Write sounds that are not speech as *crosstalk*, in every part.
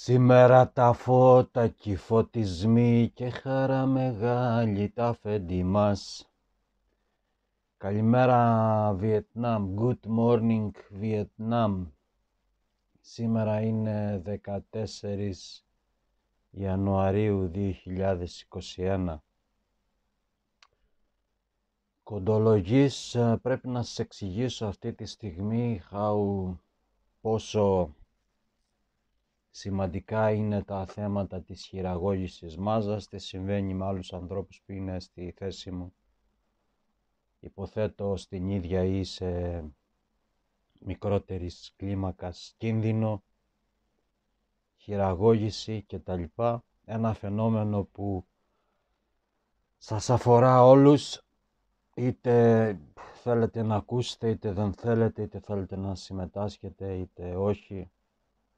Σήμερα τα φώτα και φωτισμοί και χαρά μεγάλη τα φέντη μας. Καλημέρα Βιετνάμ, good morning Βιετνάμ. Σήμερα είναι 14 Ιανουαρίου 2021. Κοντολογής ε, πρέπει να σας εξηγήσω αυτή τη στιγμή how, πόσο Σημαντικά είναι τα θέματα της χειραγώγησης μάζας, τι συμβαίνει με άλλους ανθρώπους που είναι στη θέση μου. Υποθέτω στην ίδια ή σε μικρότερης κλίμακας κίνδυνο, χειραγώγηση κτλ. Ένα φαινόμενο που σας αφορά όλους, είτε θέλετε να ακούσετε, είτε δεν θέλετε, είτε θέλετε να συμμετάσχετε, είτε όχι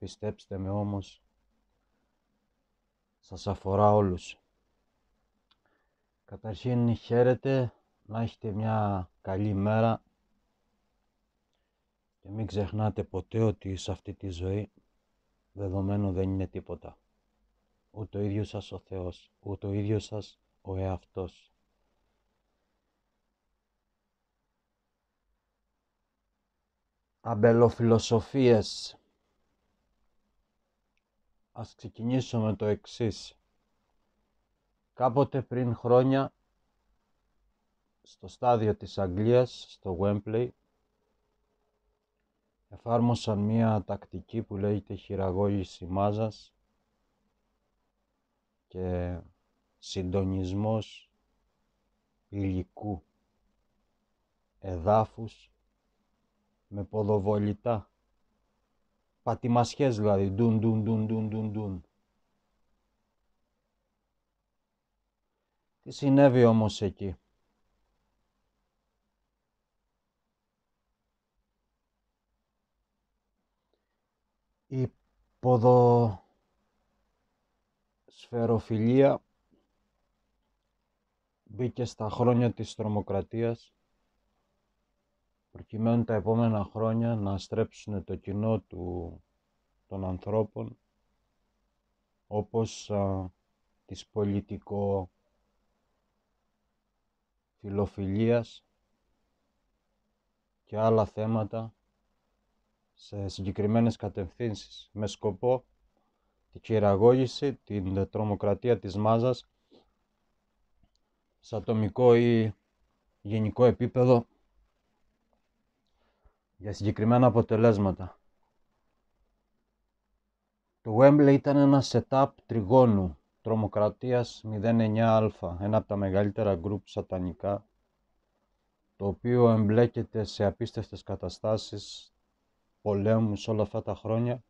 Πιστέψτε με όμως, σας αφορά όλους. Καταρχήν χαίρετε, να έχετε μια καλή μέρα και μην ξεχνάτε ποτέ ότι σε αυτή τη ζωή δεδομένο δεν είναι τίποτα. Ούτε ο ίδιος σας ο Θεός, ούτε ο ίδιος σας ο εαυτός. Αμπελοφιλοσοφίες Ας ξεκινήσω με το εξής. Κάποτε πριν χρόνια, στο στάδιο της Αγγλίας, στο Wembley, εφάρμοσαν μία τακτική που λέγεται χειραγώγηση μάζας και συντονισμός υλικού, εδάφους με ποδοβολητά Πατημασιές δηλαδή, ντουν ντουν ντουν ντουν ντουν ντουν. Τι συνέβη όμως εκεί. Η ποδοσφαιροφιλία μπήκε στα χρόνια της τρομοκρατίας προκειμένου τα επόμενα χρόνια να στρέψουν το κοινό του, των ανθρώπων όπως α, της πολιτικό φιλοφιλίας και άλλα θέματα σε συγκεκριμένες κατευθύνσεις με σκοπό τη χειραγώγηση, την τρομοκρατία της μάζας σε ατομικό ή γενικό επίπεδο για συγκεκριμένα αποτελέσματα. Το Wembley ήταν ένα setup τριγώνου τρομοκρατίας 09α, ένα από τα μεγαλύτερα γκρουπ σατανικά, το οποίο εμπλέκεται σε απίστευτες καταστάσεις πολέμους όλα αυτά τα χρόνια,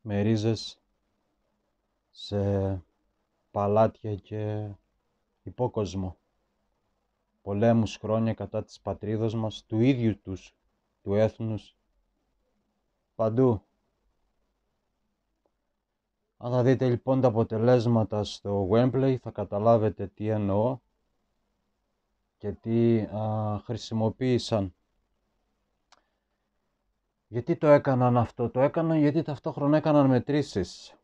με ρίζες σε παλάτια και υπόκοσμο. Πολέμους χρόνια κατά της πατρίδος μας, του ίδιου τους του έθνους, παντού. Αν θα δείτε λοιπόν τα αποτελέσματα στο Wembley θα καταλάβετε τι εννοώ και τι α, χρησιμοποίησαν. Γιατί το έκαναν αυτό, το έκαναν γιατί ταυτόχρονα έκαναν μετρήσεις.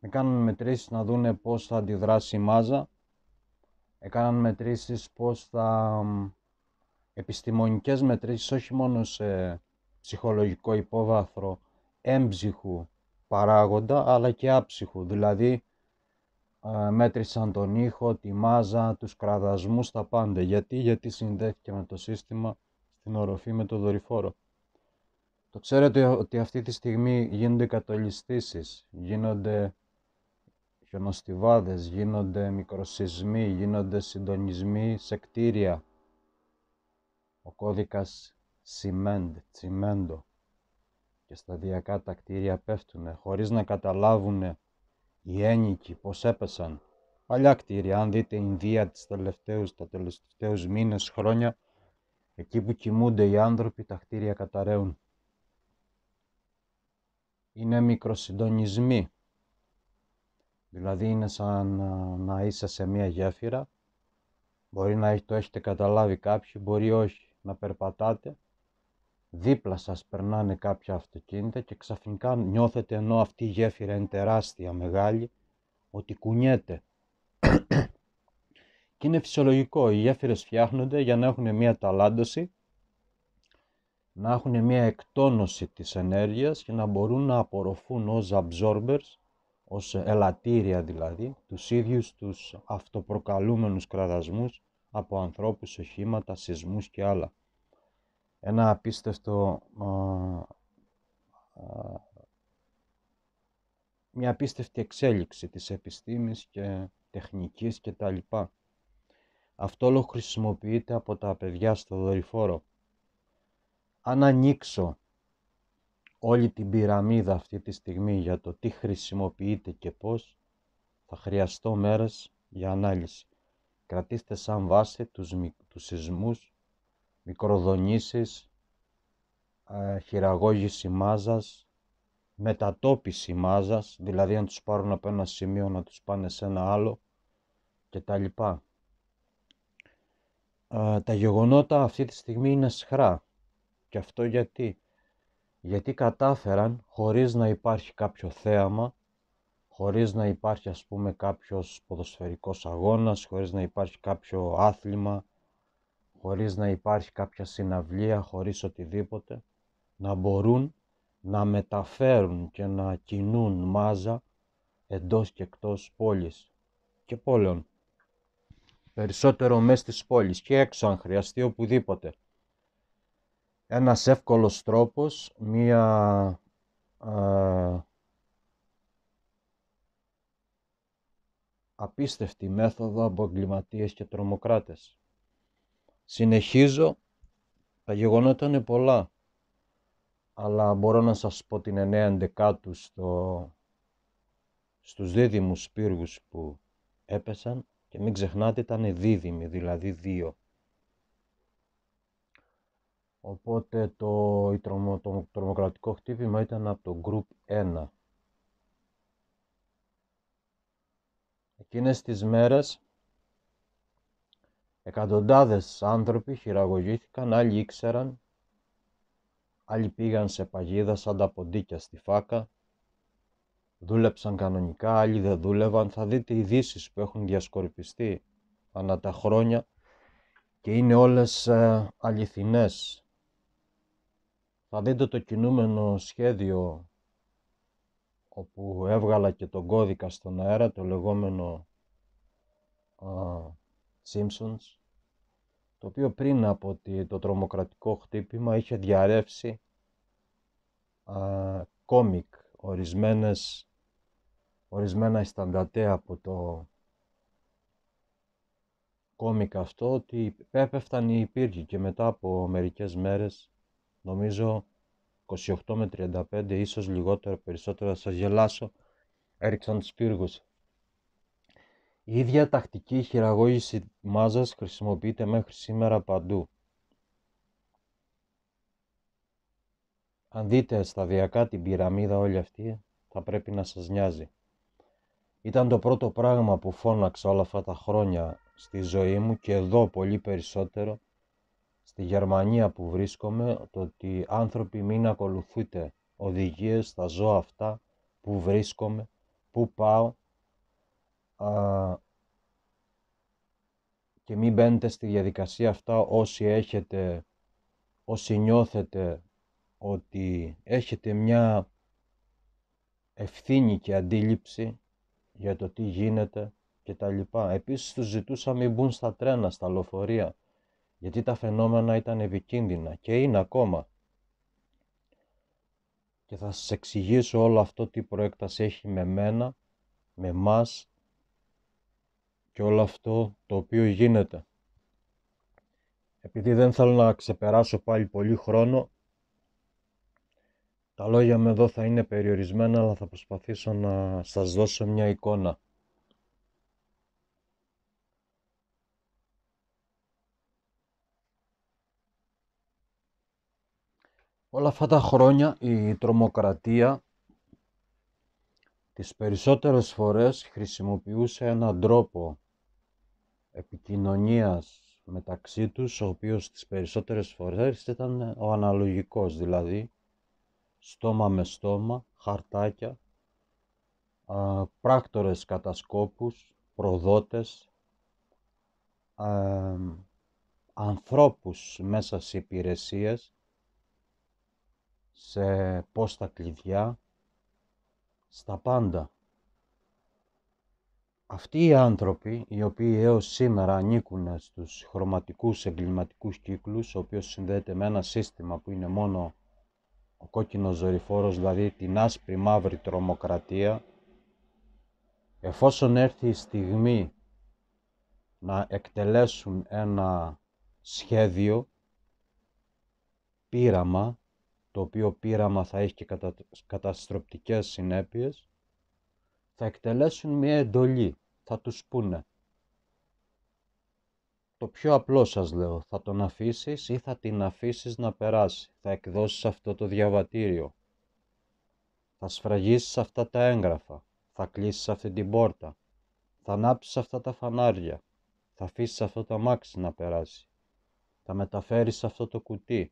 Έκαναν μετρήσεις να δούνε πώς θα αντιδράσει η μάζα. Έκαναν μετρήσεις πώς θα επιστημονικές μετρήσεις όχι μόνο σε ψυχολογικό υπόβαθρο έμψυχου παράγοντα αλλά και άψυχου, δηλαδή μέτρησαν τον ήχο, τη μάζα, τους κραδασμούς, τα πάντα. Γιατί, γιατί συνδέθηκε με το σύστημα στην οροφή με το δορυφόρο. Το ξέρετε ότι αυτή τη στιγμή γίνονται κατολιστήσεις, γίνονται χιονοστιβάδες, γίνονται μικροσυσμοί, γίνονται συντονισμοί σε κτίρια, ο κώδικας σιμέντο τσιμέντο και σταδιακά τα κτίρια πέφτουνε χωρίς να καταλάβουν οι ένικοι πως έπεσαν. Παλιά κτίρια, αν δείτε Ινδία τις τελευταίους, τα τελευταίους μήνες, χρόνια, εκεί που κοιμούνται οι άνθρωποι τα κτίρια καταραίουν. Είναι μικροσυντονισμοί, δηλαδή είναι σαν να είσαι σε μία γέφυρα, μπορεί να το έχετε καταλάβει κάποιοι, μπορεί όχι να περπατάτε, δίπλα σας περνάνε κάποια αυτοκίνητα και ξαφνικά νιώθετε ενώ αυτή η γέφυρα είναι τεράστια, μεγάλη, ότι κουνιέται. *clears throat* και είναι φυσιολογικό, οι γέφυρες φτιάχνονται για να έχουν μια ταλάντωση, να έχουν μια εκτόνωση της ενέργειας και να μπορούν να απορροφούν ως absorbers, ως ελαττήρια δηλαδή, τους ίδιους τους αυτοπροκαλούμενους κραδασμούς από ανθρώπους, οχήματα, σεισμούς και άλλα. Ένα απίστευτο, α, α, μια απίστευτη εξέλιξη της επιστήμης και τεχνικής και τα λοιπά. Αυτό όλο χρησιμοποιείται από τα παιδιά στο δορυφόρο. Αν ανοίξω όλη την πυραμίδα αυτή τη στιγμή για το τι χρησιμοποιείται και πώς, θα χρειαστώ μέρες για ανάλυση. Κρατήστε σαν βάση τους, τους σεισμούς, μικροδονήσεις, ε, χειραγώγηση μάζας, μετατόπιση μάζας, δηλαδή αν τους πάρουν από ένα σημείο να τους πάνε σε ένα άλλο και τα λοιπά. Ε, τα γεγονότα αυτή τη στιγμή είναι σχρά και αυτό γιατί. Γιατί κατάφεραν χωρίς να υπάρχει κάποιο θέαμα χωρίς να υπάρχει ας πούμε κάποιος ποδοσφαιρικός αγώνας, χωρίς να υπάρχει κάποιο άθλημα, χωρίς να υπάρχει κάποια συναυλία, χωρίς οτιδήποτε, να μπορούν να μεταφέρουν και να κινούν μάζα εντός και εκτός πόλης και πόλεων. Περισσότερο μέσα στις πόλεις και έξω αν χρειαστεί οπουδήποτε. Ένας εύκολος τρόπος, μία απίστευτη μέθοδο από εγκληματίες και τρομοκράτες. Συνεχίζω, τα γεγονότα είναι πολλά, αλλά μπορώ να σας πω την εννέα του στο, στους δίδυμους πύργους που έπεσαν και μην ξεχνάτε ήταν δίδυμοι, δηλαδή δύο. Οπότε το, το, το, το τρομοκρατικό χτύπημα ήταν από το Group 1. Εκείνες τις μέρες εκατοντάδες άνθρωποι χειραγωγήθηκαν, άλλοι ήξεραν, άλλοι πήγαν σε παγίδα σαν τα ποντίκια στη φάκα, δούλεψαν κανονικά, άλλοι δεν δούλευαν. Θα δείτε ειδήσεις που έχουν διασκορπιστεί ανά τα χρόνια και είναι όλες ε, αληθινές. Θα δείτε το κινούμενο σχέδιο όπου έβγαλα και τον κώδικα στον αέρα, το λεγόμενο α, Simpsons, το οποίο πριν από το τρομοκρατικό χτύπημα είχε διαρρεύσει κόμικ, ορισμένες, ορισμένα ισταντατέα από το κόμικ αυτό, ότι έπεφταν οι υπήρχοι και μετά από μερικές μέρες, νομίζω 28 με 35, ίσως λιγότερο, περισσότερο, θα σας γελάσω, έριξαν τους πύργους. Η ίδια τακτική χειραγώγηση μάζας χρησιμοποιείται μέχρι σήμερα παντού. Αν δείτε σταδιακά την πυραμίδα όλη αυτή, θα πρέπει να σας νοιάζει. Ήταν το πρώτο πράγμα που φώναξα όλα αυτά τα χρόνια στη ζωή μου και εδώ πολύ περισσότερο στη Γερμανία που βρίσκομαι το ότι άνθρωποι μην ακολουθούνται οδηγίες στα ζώα αυτά που βρίσκομαι, που πάω α, και μην μπαίνετε στη διαδικασία αυτά όσοι έχετε, όσοι νιώθετε ότι έχετε μια ευθύνη και αντίληψη για το τι γίνεται και τα λοιπά. Επίσης τους ζητούσα μην μπουν στα τρένα, στα λεωφορεία γιατί τα φαινόμενα ήταν επικίνδυνα και είναι ακόμα. Και θα σας εξηγήσω όλο αυτό τι προέκταση έχει με μένα, με μας και όλο αυτό το οποίο γίνεται. Επειδή δεν θέλω να ξεπεράσω πάλι πολύ χρόνο, τα λόγια μου εδώ θα είναι περιορισμένα, αλλά θα προσπαθήσω να σας δώσω μια εικόνα. Όλα αυτά τα χρόνια η τρομοκρατία τις περισσότερες φορές χρησιμοποιούσε έναν τρόπο επικοινωνίας μεταξύ τους, ο οποίος τις περισσότερες φορές ήταν ο αναλογικός, δηλαδή στόμα με στόμα, χαρτάκια, πράκτορες κατασκόπους, προδότες, ανθρώπους μέσα σε υπηρεσίες, σε πόστα κλειδιά, στα πάντα. Αυτοί οι άνθρωποι, οι οποίοι έως σήμερα ανήκουν στους χρωματικούς εγκληματικούς κύκλους, ο οποίος συνδέεται με ένα σύστημα που είναι μόνο ο κόκκινος δορυφόρος, δηλαδή την άσπρη μαύρη τρομοκρατία, εφόσον έρθει η στιγμή να εκτελέσουν ένα σχέδιο, πείραμα, το οποίο πείραμα θα έχει και καταστροπτικές συνέπειες, θα εκτελέσουν μια εντολή, θα τους πούνε. Το πιο απλό σας λέω, θα τον αφήσεις ή θα την αφήσεις να περάσει, θα εκδώσεις αυτό το διαβατήριο, θα σφραγίσεις αυτά τα έγγραφα, θα κλείσεις αυτή την πόρτα, θα ανάψεις αυτά τα φανάρια, θα αφήσεις αυτό το αμάξι να περάσει, θα μεταφέρεις αυτό το κουτί,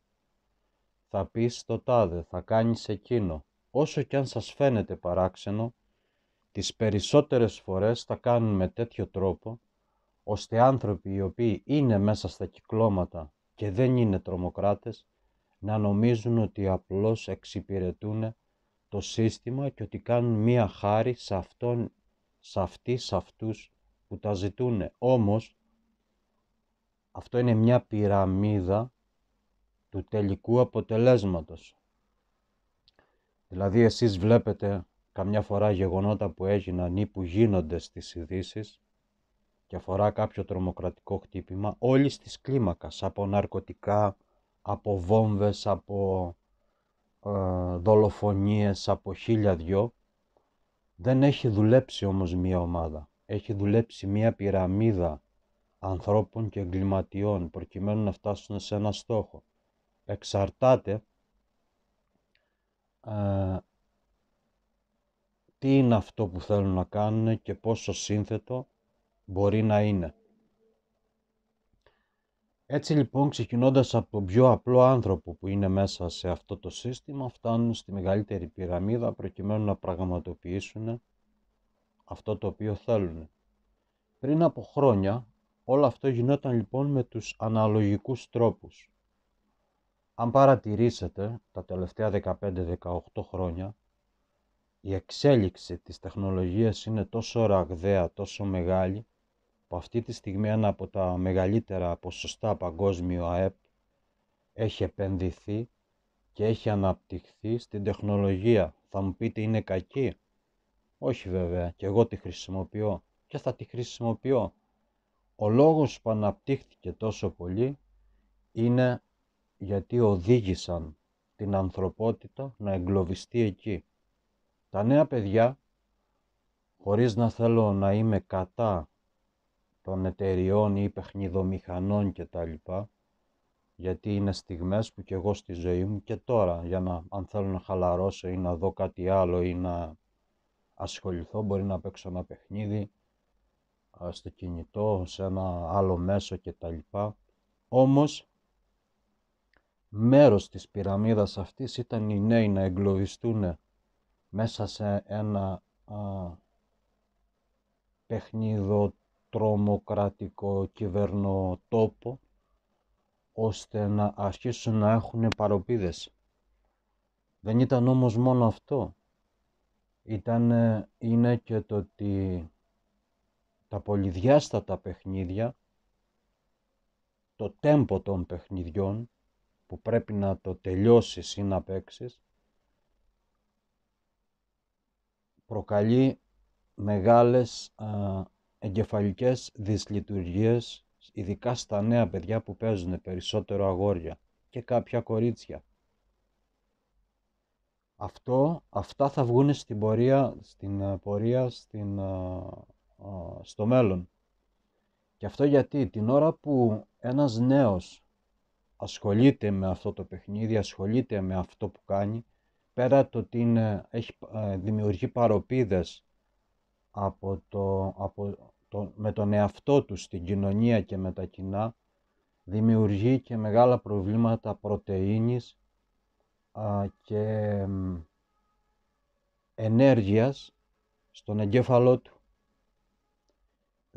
θα πεις το τάδε, θα κάνεις εκείνο. Όσο κι αν σας φαίνεται παράξενο, τις περισσότερες φορές θα κάνουν με τέτοιο τρόπο, ώστε άνθρωποι οι οποίοι είναι μέσα στα κυκλώματα και δεν είναι τρομοκράτες, να νομίζουν ότι απλώς εξυπηρετούν το σύστημα και ότι κάνουν μία χάρη σε, αυτόν, σε σε αυτούς που τα ζητούν. Όμως, αυτό είναι μια πυραμίδα του τελικού αποτελέσματος. Δηλαδή εσείς βλέπετε καμιά φορά γεγονότα που έγιναν ή που γίνονται στις ειδήσει και αφορά κάποιο τρομοκρατικό χτύπημα όλη τη κλίμακας, από ναρκωτικά, από βόμβες, από ε, δολοφονίες, από χίλια δυο. Δεν έχει δουλέψει όμως μία ομάδα. Έχει δουλέψει μία πυραμίδα ανθρώπων και εγκληματιών προκειμένου να φτάσουν σε ένα στόχο εξαρτάται ε, τι είναι αυτό που θέλουν να κάνουν και πόσο σύνθετο μπορεί να είναι. Έτσι λοιπόν ξεκινώντας από τον πιο απλό άνθρωπο που είναι μέσα σε αυτό το σύστημα φτάνουν στη μεγαλύτερη πυραμίδα προκειμένου να πραγματοποιήσουν αυτό το οποίο θέλουν. Πριν από χρόνια όλο αυτό γινόταν λοιπόν με τους αναλογικούς τρόπους. Αν παρατηρήσετε τα τελευταία 15-18 χρόνια, η εξέλιξη της τεχνολογίας είναι τόσο ραγδαία, τόσο μεγάλη, που αυτή τη στιγμή ένα από τα μεγαλύτερα ποσοστά παγκόσμιο ΑΕΠ έχει επενδυθεί και έχει αναπτυχθεί στην τεχνολογία. Θα μου πείτε είναι κακή. Όχι βέβαια, και εγώ τη χρησιμοποιώ και θα τη χρησιμοποιώ. Ο λόγος που αναπτύχθηκε τόσο πολύ είναι γιατί οδήγησαν την ανθρωπότητα να εγκλωβιστεί εκεί. Τα νέα παιδιά, χωρίς να θέλω να είμαι κατά των εταιριών ή παιχνιδομηχανών κτλ, γιατί είναι στιγμές που και εγώ στη ζωή μου και τώρα, για να, αν θέλω να χαλαρώσω ή να δω κάτι άλλο ή να ασχοληθώ, μπορεί να παίξω ένα παιχνίδι στο κινητό, σε ένα άλλο μέσο κτλ. Όμως μέρος της πυραμίδας αυτής ήταν οι νέοι να εγκλωβιστούν μέσα σε ένα α, παιχνίδο τρομοκρατικό κυβερνοτόπο ώστε να αρχίσουν να έχουν παροπίδες. Δεν ήταν όμως μόνο αυτό. Ήταν, είναι και το ότι τα πολυδιάστατα παιχνίδια, το τέμπο των παιχνιδιών, που πρέπει να το τελειώσεις ή να παίξεις προκαλεί μεγάλες α, εγκεφαλικές δυσλειτουργίες ειδικά στα νέα παιδιά που παίζουν περισσότερο αγόρια και κάποια κορίτσια. Αυτό, αυτά θα βγουν στην πορεία, στην, ε, πορεία στην, ε, ε, στο μέλλον. Και αυτό γιατί την ώρα που ένας νέος ασχολείται με αυτό το παιχνίδι, ασχολείται με αυτό που κάνει, πέρα το ότι είναι, έχει, ε, δημιουργεί παροπίδες από το, από με τον εαυτό του στην κοινωνία και με τα κοινά, δημιουργεί και μεγάλα προβλήματα πρωτεΐνης α, και ενέργειας στον εγκέφαλό του.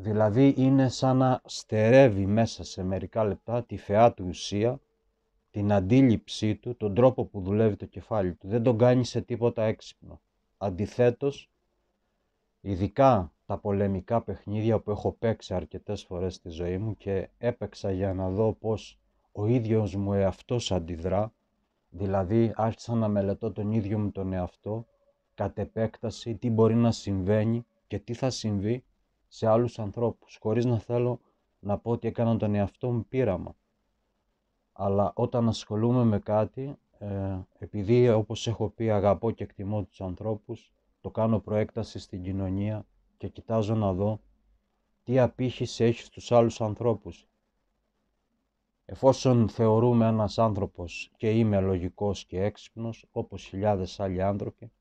Δηλαδή είναι σαν να στερεύει μέσα σε μερικά λεπτά τη θεά του ουσία, την αντίληψή του, τον τρόπο που δουλεύει το κεφάλι του. Δεν τον κάνει σε τίποτα έξυπνο. Αντιθέτως, ειδικά τα πολεμικά παιχνίδια που έχω παίξει αρκετές φορές στη ζωή μου και έπαιξα για να δω πώς ο ίδιος μου εαυτός αντιδρά, δηλαδή άρχισα να μελετώ τον ίδιο μου τον εαυτό, κατ' επέκταση τι μπορεί να συμβαίνει και τι θα συμβεί σε άλλους ανθρώπους, χωρίς να θέλω να πω ότι έκανα τον εαυτό μου πείραμα. Αλλά όταν ασχολούμαι με κάτι, ε, επειδή όπως έχω πει αγαπώ και εκτιμώ τους ανθρώπους, το κάνω προέκταση στην κοινωνία και κοιτάζω να δω τι απήχηση έχει στους άλλους ανθρώπους. Εφόσον θεωρούμε ένας άνθρωπος και είμαι λογικός και έξυπνος, όπως χιλιάδες άλλοι άνθρωποι,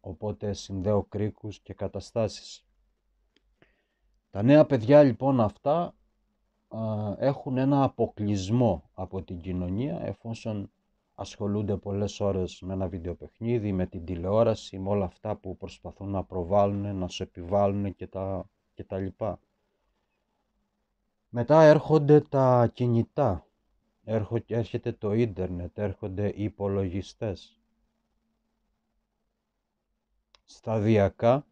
οπότε συνδέω κρίκους και καταστάσεις. Τα νέα παιδιά λοιπόν αυτά έχουν ένα αποκλεισμό από την κοινωνία εφόσον ασχολούνται πολλές ώρες με ένα βιντεοπαιχνίδι, με την τηλεόραση, με όλα αυτά που προσπαθούν να προβάλλουν, να σου επιβάλλουν και τα, και τα λοιπά. Μετά έρχονται τα κινητά, έρχεται το ίντερνετ, έρχονται οι υπολογιστές. Σταδιακά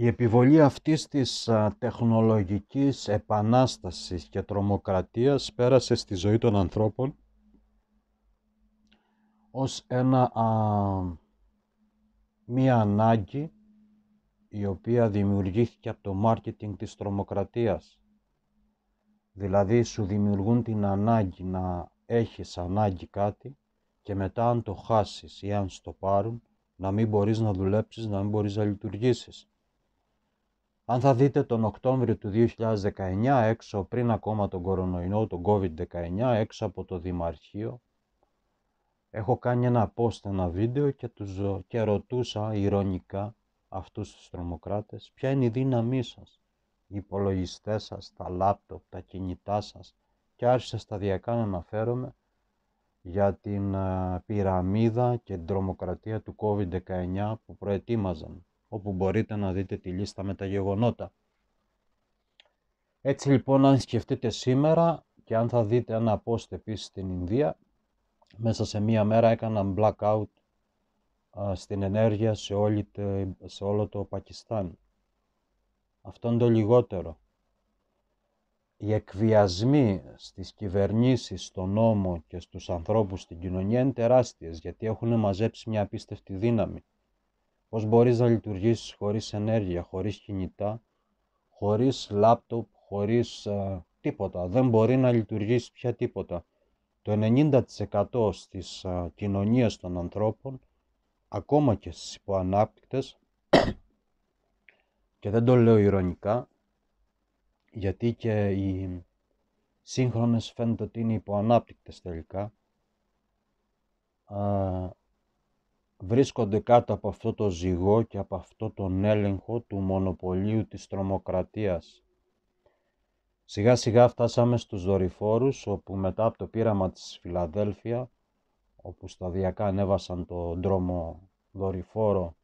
η επιβολή αυτής της τεχνολογικής επανάστασης και τρομοκρατίας πέρασε στη ζωή των ανθρώπων ως ένα, μία ανάγκη η οποία δημιουργήθηκε από το μάρκετινγκ της τρομοκρατίας. Δηλαδή σου δημιουργούν την ανάγκη να έχεις ανάγκη κάτι και μετά αν το χάσεις ή αν στο πάρουν να μην μπορείς να δουλέψεις, να μην μπορείς να λειτουργήσεις. Αν θα δείτε τον Οκτώβριο του 2019 έξω πριν ακόμα τον κορονοϊνό, τον COVID-19 έξω από το Δημαρχείο, έχω κάνει ένα post, ένα βίντεο και, τους, και ρωτούσα ηρωνικά αυτούς τους τρομοκράτες ποια είναι η δύναμή σας, οι υπολογιστές σας, τα λάπτοπ, τα κινητά σας και άρχισα σταδιακά να αναφέρομαι για την ε, πυραμίδα και την τρομοκρατία του COVID-19 που προετοίμαζαν όπου μπορείτε να δείτε τη λίστα με τα γεγονότα. Έτσι λοιπόν αν σκεφτείτε σήμερα και αν θα δείτε ένα post επίσης στην Ινδία, μέσα σε μία μέρα έκαναν blackout στην ενέργεια σε, σε όλο το Πακιστάν. Αυτό είναι το λιγότερο. Οι εκβιασμοί στις κυβερνήσεις, στον νόμο και στους ανθρώπους στην κοινωνία είναι τεράστιες γιατί έχουν μαζέψει μια απίστευτη δύναμη. Πώς μπορείς να λειτουργήσεις χωρίς ενέργεια, χωρίς κινητά, χωρίς λάπτοπ, χωρίς ε, τίποτα. Δεν μπορεί να λειτουργήσεις πια τίποτα. Το 90% στις α, ε, κοινωνίες των ανθρώπων, ακόμα και στις υποανάπτυκτες, *coughs* και δεν το λέω ηρωνικά, γιατί και οι σύγχρονες φαίνεται ότι είναι υποανάπτυκτες τελικά, ε, βρίσκονται κάτω από αυτό το ζυγό και από αυτό τον έλεγχο του μονοπωλίου της τρομοκρατίας. Σιγά σιγά φτάσαμε στους δορυφόρους όπου μετά από το πείραμα της Φιλαδέλφια όπου σταδιακά ανέβασαν τον δρόμο δορυφόρο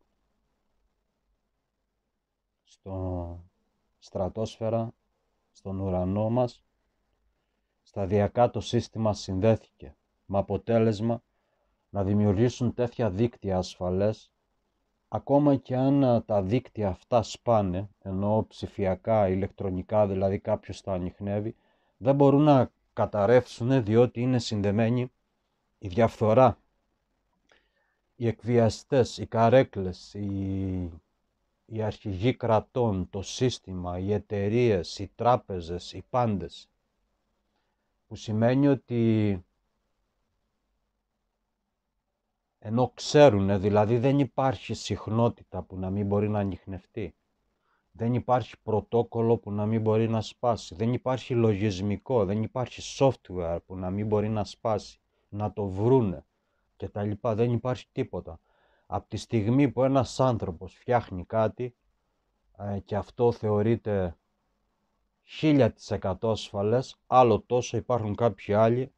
στο στρατόσφαιρα, στον ουρανό μας, σταδιακά το σύστημα συνδέθηκε με αποτέλεσμα να δημιουργήσουν τέτοια δίκτυα ασφαλές ακόμα και αν ε, τα δίκτυα αυτά σπάνε, ενώ ψηφιακά, ηλεκτρονικά, δηλαδή κάποιος τα ανοιχνεύει, δεν μπορούν να καταρρεύσουν ε, διότι είναι συνδεμένοι η διαφθορά, οι εκβιαστές, οι καρέκλες, οι, οι αρχηγοί κρατών, το σύστημα, οι εταιρείες, οι τράπεζες, οι πάντες. Που σημαίνει ότι ενώ ξέρουν, δηλαδή δεν υπάρχει συχνότητα που να μην μπορεί να ανοιχνευτεί. Δεν υπάρχει πρωτόκολλο που να μην μπορεί να σπάσει. Δεν υπάρχει λογισμικό, δεν υπάρχει software που να μην μπορεί να σπάσει, να το βρούνε και τα λοιπά. Δεν υπάρχει τίποτα. Από τη στιγμή που ένας άνθρωπος φτιάχνει κάτι ε, και αυτό θεωρείται χίλια 1000% ασφαλές, άλλο τόσο υπάρχουν κάποιοι άλλοι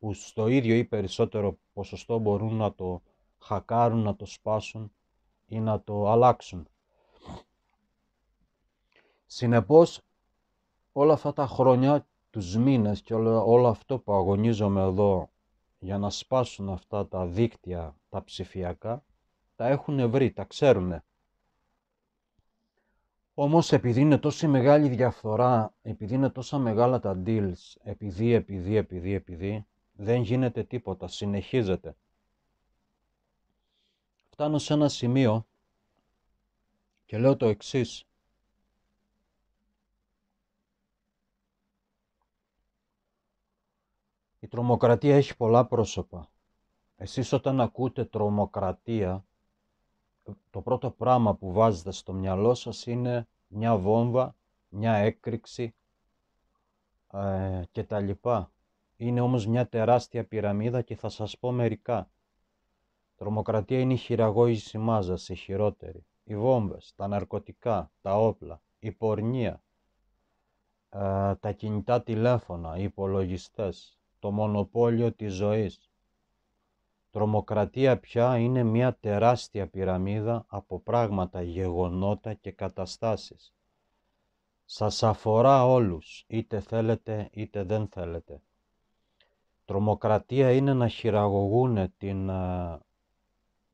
που στο ίδιο ή περισσότερο ποσοστό μπορούν να το χακάρουν, να το σπάσουν ή να το αλλάξουν. Συνεπώς όλα αυτά τα χρόνια, τους μήνες και όλο, αυτό που αγωνίζομαι εδώ για να σπάσουν αυτά τα δίκτυα, τα ψηφιακά, τα έχουν βρει, τα ξέρουν. Όμως επειδή είναι τόση μεγάλη διαφθορά, επειδή είναι τόσα μεγάλα τα deals, επειδή, επειδή, επειδή, επειδή, δεν γίνεται τίποτα, συνεχίζεται. Φτάνω σε ένα σημείο και λέω το εξής. Η τρομοκρατία έχει πολλά πρόσωπα. Εσείς όταν ακούτε τρομοκρατία, το πρώτο πράγμα που βάζετε στο μυαλό σας είναι μια βόμβα, μια έκρηξη ε, και τα λοιπά. Είναι όμως μια τεράστια πυραμίδα και θα σας πω μερικά. Τρομοκρατία είναι η χειραγώγηση μάζας, σε χειρότερη. Οι βόμβες, τα ναρκωτικά, τα όπλα, η πορνεία, ε, τα κινητά τηλέφωνα, οι υπολογιστές, το μονοπόλιο της ζωής. Τρομοκρατία πια είναι μια τεράστια πυραμίδα από πράγματα, γεγονότα και καταστάσεις. Σας αφορά όλους, είτε θέλετε είτε δεν θέλετε. Τρομοκρατία είναι να χειραγωγούν την ε,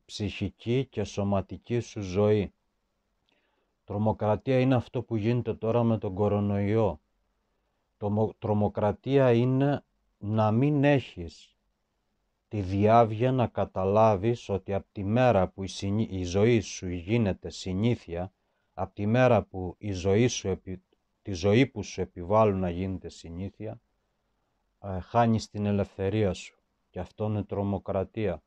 ψυχική και σωματική σου ζωή. Τρομοκρατία είναι αυτό που γίνεται τώρα με τον κορονοϊό. τρομοκρατία είναι να μην έχεις τη διάβια να καταλάβεις ότι από τη μέρα που η, ζωή σου γίνεται συνήθεια, από τη μέρα που η ζωή σου, τη ζωή που σου επιβάλλουν να γίνεται συνήθεια, ε, χάνεις την ελευθερία σου και αυτό είναι τρομοκρατία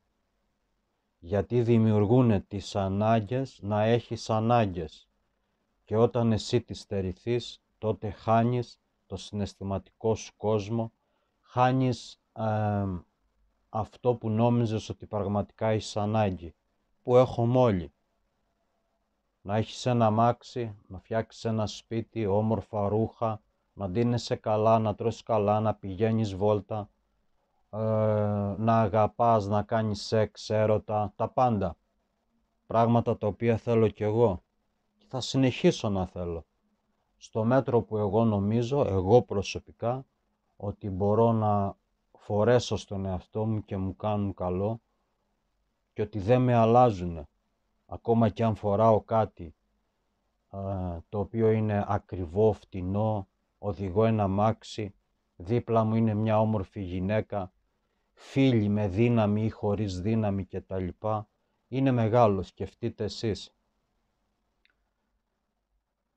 γιατί δημιουργούν τις ανάγκες να έχεις ανάγκες και όταν εσύ τις στερηθείς τότε χάνεις το συναισθηματικό σου κόσμο χάνεις αυτό που νόμιζες ότι πραγματικά έχεις ανάγκη που έχω όλοι να έχεις ένα μάξι, να φτιάξεις ένα σπίτι, όμορφα ρούχα να ντύνεσαι καλά, να τρως καλά, να πηγαίνεις βόλτα, ε, να αγαπάς, να κάνεις σεξ, έρωτα, τα πάντα. Πράγματα τα οποία θέλω κι εγώ και θα συνεχίσω να θέλω. Στο μέτρο που εγώ νομίζω, εγώ προσωπικά, ότι μπορώ να φορέσω στον εαυτό μου και μου κάνουν καλό και ότι δεν με αλλάζουν. Ακόμα και αν φοράω κάτι ε, το οποίο είναι ακριβό, φτηνό, οδηγώ ένα μάξι, δίπλα μου είναι μια όμορφη γυναίκα, φίλη με δύναμη ή χωρίς δύναμη κτλ. Είναι μεγάλος, σκεφτείτε εσείς.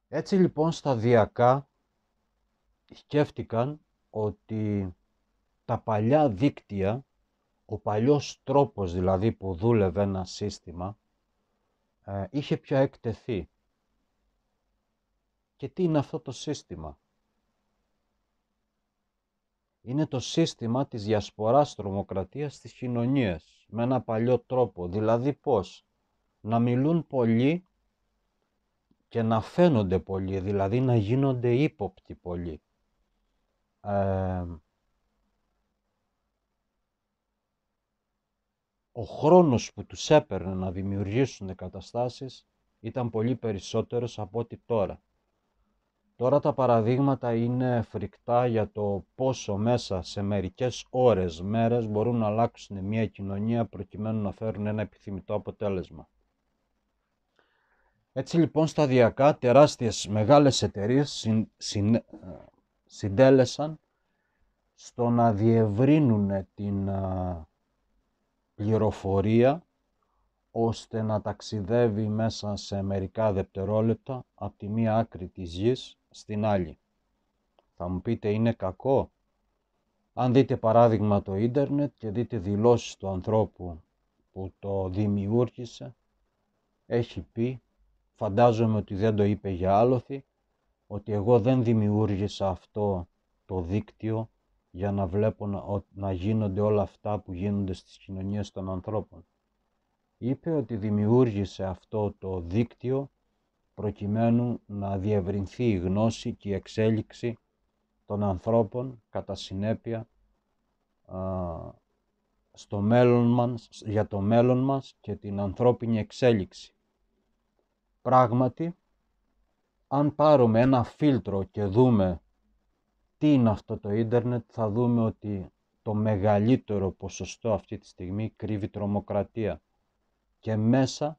Έτσι λοιπόν σταδιακά σκέφτηκαν ότι τα παλιά δίκτυα, ο παλιός τρόπος δηλαδή που δούλευε ένα σύστημα, ε, είχε πια εκτεθεί. Και τι είναι αυτό το σύστημα είναι το σύστημα της διασποράς τρομοκρατίας στις κοινωνίες με ένα παλιό τρόπο. Δηλαδή πώς να μιλούν πολλοί και να φαίνονται πολλοί, δηλαδή να γίνονται ύποπτοι πολλοί. Ε, ο χρόνος που τους έπαιρνε να δημιουργήσουν καταστάσεις ήταν πολύ περισσότερος από ό,τι τώρα. Τώρα τα παραδείγματα είναι φρικτά για το πόσο μέσα σε μερικές ώρες, μέρες μπορούν να αλλάξουν μια κοινωνία προκειμένου να φέρουν ένα επιθυμητό αποτέλεσμα. Έτσι λοιπόν σταδιακά τεράστιες μεγάλες εταιρείες συν, ε, συντέλεσαν στο να διευρύνουν την α, ε, πληροφορία ώστε να ταξιδεύει μέσα σε μερικά δευτερόλεπτα από τη μία άκρη της γης στην άλλη. Θα μου πείτε είναι κακό. Αν δείτε παράδειγμα το ίντερνετ και δείτε δηλώσεις του ανθρώπου που το δημιούργησε, έχει πει, φαντάζομαι ότι δεν το είπε για άλοθη, ότι εγώ δεν δημιούργησα αυτό το δίκτυο για να βλέπω να, να γίνονται όλα αυτά που γίνονται στις κοινωνίες των ανθρώπων. Είπε ότι δημιούργησε αυτό το δίκτυο προκειμένου να διευρυνθεί η γνώση και η εξέλιξη των ανθρώπων κατά συνέπεια στο μέλλον μας, για το μέλλον μας και την ανθρώπινη εξέλιξη. Πράγματι, αν πάρουμε ένα φίλτρο και δούμε τι είναι αυτό το ίντερνετ, θα δούμε ότι το μεγαλύτερο ποσοστό αυτή τη στιγμή κρύβει τρομοκρατία και μέσα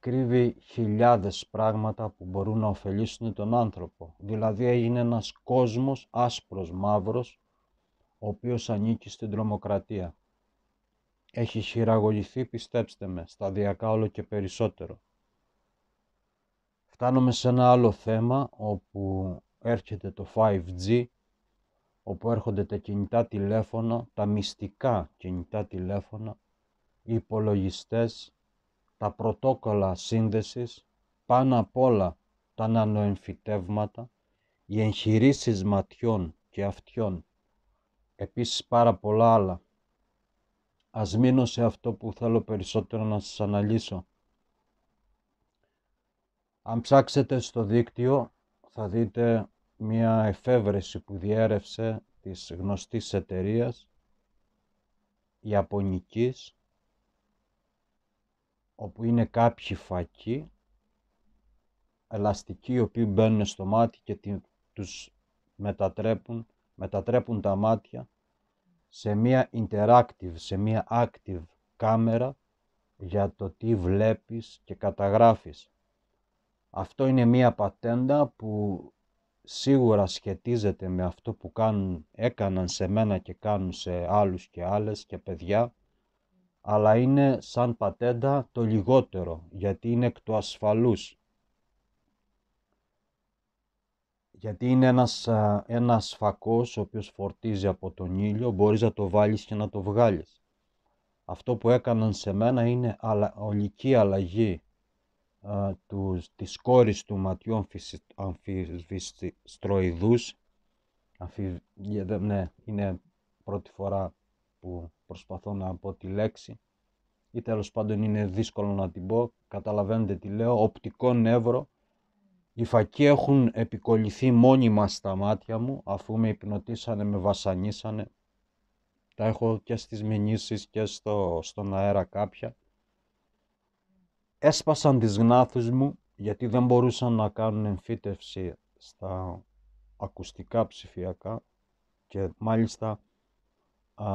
κρύβει χιλιάδες πράγματα που μπορούν να ωφελήσουν τον άνθρωπο. Δηλαδή είναι ένας κόσμος άσπρος μαύρος, ο οποίος ανήκει στην τρομοκρατία. Έχει χειραγωγηθεί, πιστέψτε με, σταδιακά όλο και περισσότερο. Φτάνουμε σε ένα άλλο θέμα όπου έρχεται το 5G, όπου έρχονται τα κινητά τηλέφωνα, τα μυστικά κινητά τηλέφωνα, οι υπολογιστές, τα πρωτόκολλα σύνδεσης, πάνω απ' όλα τα νανοεμφυτεύματα, οι εγχειρήσεις ματιών και αυτιών, επίσης πάρα πολλά άλλα. Ας μείνω σε αυτό που θέλω περισσότερο να σας αναλύσω. Αν ψάξετε στο δίκτυο θα δείτε μια εφεύρεση που διέρευσε της γνωστής εταιρείας Ιαπωνικής όπου είναι κάποιοι φακοί ελαστικοί οι οποίοι μπαίνουν στο μάτι και τους μετατρέπουν, μετατρέπουν τα μάτια σε μία interactive, σε μία active κάμερα για το τι βλέπεις και καταγράφεις. Αυτό είναι μία πατέντα που σίγουρα σχετίζεται με αυτό που κάνουν, έκαναν σε μένα και κάνουν σε άλλους και άλλες και παιδιά αλλά είναι σαν πατέντα το λιγότερο, γιατί είναι εκ του ασφαλούς. Γιατί είναι ένας, ένας φακός ο οποίος φορτίζει από τον ήλιο, μπορείς να το βάλεις και να το βγάλεις. Αυτό που έκαναν σε μένα είναι αλα, ολική αλλαγή α, τους, της κόρης του ματιού Αμφι, Αμφι, ναι, είναι πρώτη φορά που προσπαθώ να πω τη λέξη ή τέλος πάντων είναι δύσκολο να την πω, καταλαβαίνετε τι λέω, οπτικό νεύρο. Οι φακοί έχουν επικολληθεί μόνιμα στα μάτια μου, αφού με υπνοτίσανε, με βασανίσανε. Τα έχω και στις μηνύσεις και στο, στον αέρα κάποια. Έσπασαν τις γνάθους μου, γιατί δεν μπορούσαν να κάνουν εμφύτευση στα ακουστικά ψηφιακά και μάλιστα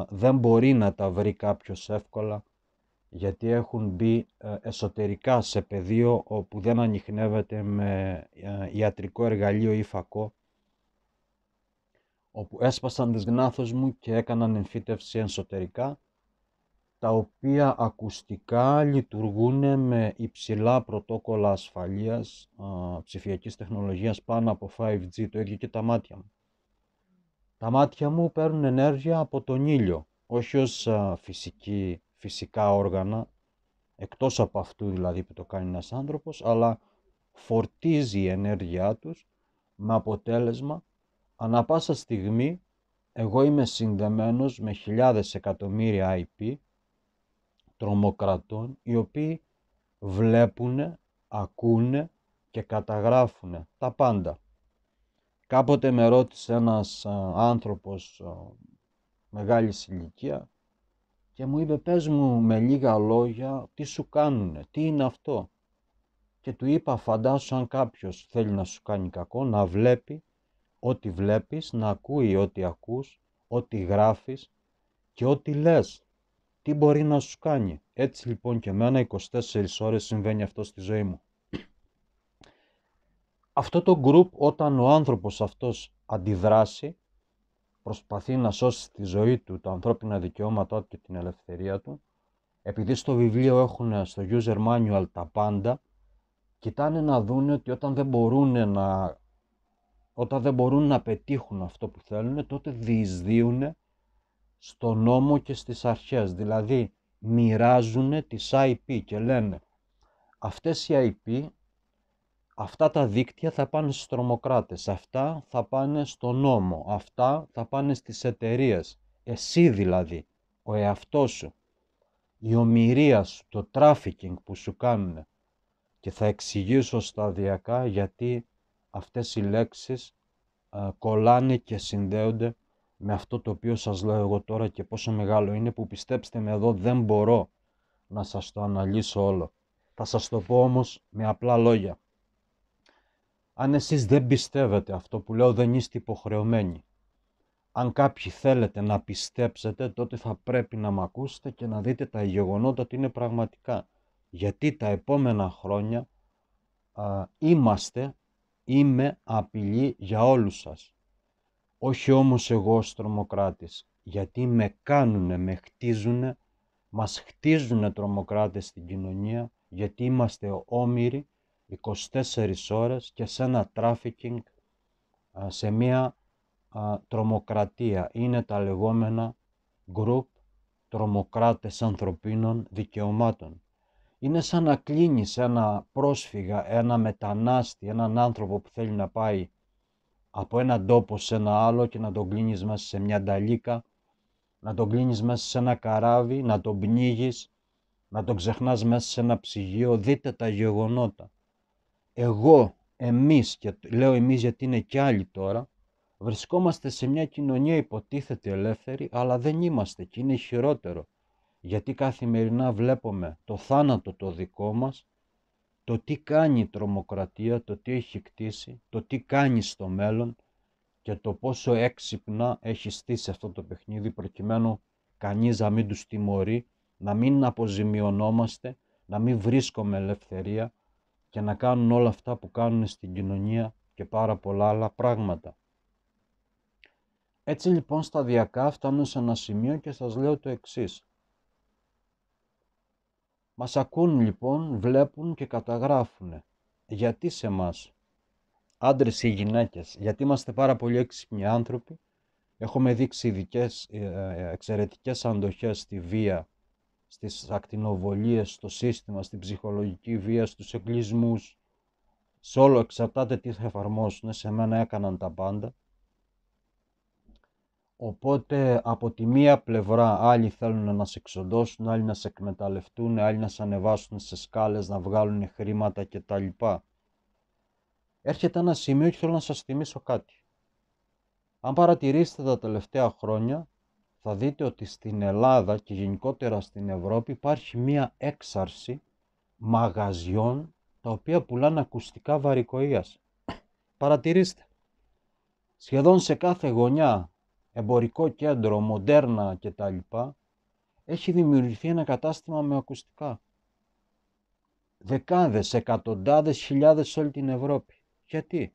δεν μπορεί να τα βρει κάποιος εύκολα γιατί έχουν μπει ε, εσωτερικά σε πεδίο όπου δεν ανοιχνεύεται με ε, ιατρικό εργαλείο ή φακό όπου έσπασαν τις γνάθος μου και έκαναν εμφύτευση εσωτερικά τα οποία ακουστικά λειτουργούν με υψηλά πρωτόκολλα ασφαλείας ψηφιακής τεχνολογίας πάνω από 5G, το ίδιο και τα μάτια μου. Τα μάτια μου παίρνουν ενέργεια από τον ήλιο, όχι ως φυσική, φυσικά όργανα, εκτός από αυτού δηλαδή που το κάνει ένας άνθρωπος, αλλά φορτίζει η ενέργειά τους με αποτέλεσμα ανά πάσα στιγμή εγώ είμαι συνδεμένος με χιλιάδες εκατομμύρια IP τρομοκρατών οι οποίοι βλέπουν, ακούνε και καταγράφουν τα πάντα. Κάποτε με ρώτησε ένας ε, άνθρωπος ε, μεγάλης ηλικία και μου είπε πες μου με λίγα λόγια τι σου κάνουνε, τι είναι αυτό. Και του είπα φαντάσου αν κάποιος θέλει να σου κάνει κακό να βλέπει ό,τι βλέπεις, να ακούει ό,τι ακούς, ό,τι γράφεις και ό,τι λες. Τι μπορεί να σου κάνει. Έτσι λοιπόν και εμένα 24 ώρες συμβαίνει αυτό στη ζωή μου αυτό το group όταν ο άνθρωπος αυτός αντιδράσει, προσπαθεί να σώσει τη ζωή του, τα ανθρώπινα δικαιώματά του και την ελευθερία του, επειδή στο βιβλίο έχουν στο user manual τα πάντα, κοιτάνε να δουν ότι όταν δεν μπορούν να, όταν δεν μπορούν να πετύχουν αυτό που θέλουν, τότε διεισδύουν στο νόμο και στις αρχές. Δηλαδή, μοιράζουν τις IP και λένε αυτές οι IP αυτά τα δίκτυα θα πάνε στους τρομοκράτες, αυτά θα πάνε στο νόμο, αυτά θα πάνε στις εταιρείες. Εσύ δηλαδή, ο εαυτός σου, η ομοιρία σου, το τράφικινγκ που σου κάνουν. Και θα εξηγήσω σταδιακά γιατί αυτές οι λέξεις κολλάνε και συνδέονται με αυτό το οποίο σας λέω εγώ τώρα και πόσο μεγάλο είναι που πιστέψτε με εδώ δεν μπορώ να σας το αναλύσω όλο. Θα σας το πω όμως με απλά λόγια. Αν εσείς δεν πιστεύετε αυτό που λέω δεν είστε υποχρεωμένοι. Αν κάποιοι θέλετε να πιστέψετε τότε θα πρέπει να μ' ακούσετε και να δείτε τα γεγονότα ότι είναι πραγματικά. Γιατί τα επόμενα χρόνια α, είμαστε, είμαι απειλή για όλους σας. Όχι όμως εγώ ως τρομοκράτης, γιατί με κάνουνε, με χτίζουνε, μας χτίζουνε τρομοκράτες στην κοινωνία, γιατί είμαστε όμοιροι 24 ώρες και σε ένα τράφικινγκ, σε μια τρομοκρατία. Είναι τα λεγόμενα group τρομοκράτες ανθρωπίνων δικαιωμάτων. Είναι σαν να κλείνεις ένα πρόσφυγα, ένα μετανάστη, έναν άνθρωπο που θέλει να πάει από έναν τόπο σε ένα άλλο και να τον κλείνεις μέσα σε μια νταλίκα, να τον κλείνεις μέσα σε ένα καράβι, να τον πνίγεις, να τον ξεχνάς μέσα σε ένα ψυγείο. Δείτε τα γεγονότα εγώ, εμείς, και λέω εμείς γιατί είναι κι άλλοι τώρα, βρισκόμαστε σε μια κοινωνία υποτίθεται ελεύθερη, αλλά δεν είμαστε και είναι χειρότερο. Γιατί καθημερινά βλέπουμε το θάνατο το δικό μας, το τι κάνει η τρομοκρατία, το τι έχει κτίσει, το τι κάνει στο μέλλον και το πόσο έξυπνα έχει στήσει αυτό το παιχνίδι προκειμένου κανείς να μην τους τιμωρεί, να μην αποζημιωνόμαστε, να μην βρίσκουμε ελευθερία, και να κάνουν όλα αυτά που κάνουν στην κοινωνία και πάρα πολλά άλλα πράγματα. Έτσι λοιπόν σταδιακά φτάνω σε ένα σημείο και σας λέω το εξής. Μας ακούν λοιπόν, βλέπουν και καταγράφουν. Γιατί σε μας, άντρες ή γυναίκες, γιατί είμαστε πάρα πολύ έξυπνοι άνθρωποι, έχουμε δείξει ειδικές, ε, ε, εξαιρετικές αντοχές στη βία στις ακτινοβολίες, στο σύστημα, στην ψυχολογική βία, στους εγκλισμούς. Σε όλο εξαρτάται τι θα εφαρμόσουν. Σε μένα έκαναν τα πάντα. Οπότε από τη μία πλευρά άλλοι θέλουν να σε εξοντώσουν, άλλοι να σε εκμεταλλευτούν, άλλοι να σε ανεβάσουν σε σκάλες, να βγάλουν χρήματα κτλ. Έρχεται ένα σημείο και θέλω να σας θυμίσω κάτι. Αν παρατηρήσετε τα τελευταία χρόνια, θα δείτε ότι στην Ελλάδα και γενικότερα στην Ευρώπη υπάρχει μία έξαρση μαγαζιών τα οποία πουλάνε ακουστικά βαρικοίας. Παρατηρήστε. Σχεδόν σε κάθε γωνιά, εμπορικό κέντρο, μοντέρνα κτλ. έχει δημιουργηθεί ένα κατάστημα με ακουστικά. Δεκάδες, εκατοντάδες, χιλιάδες σε όλη την Ευρώπη. Γιατί?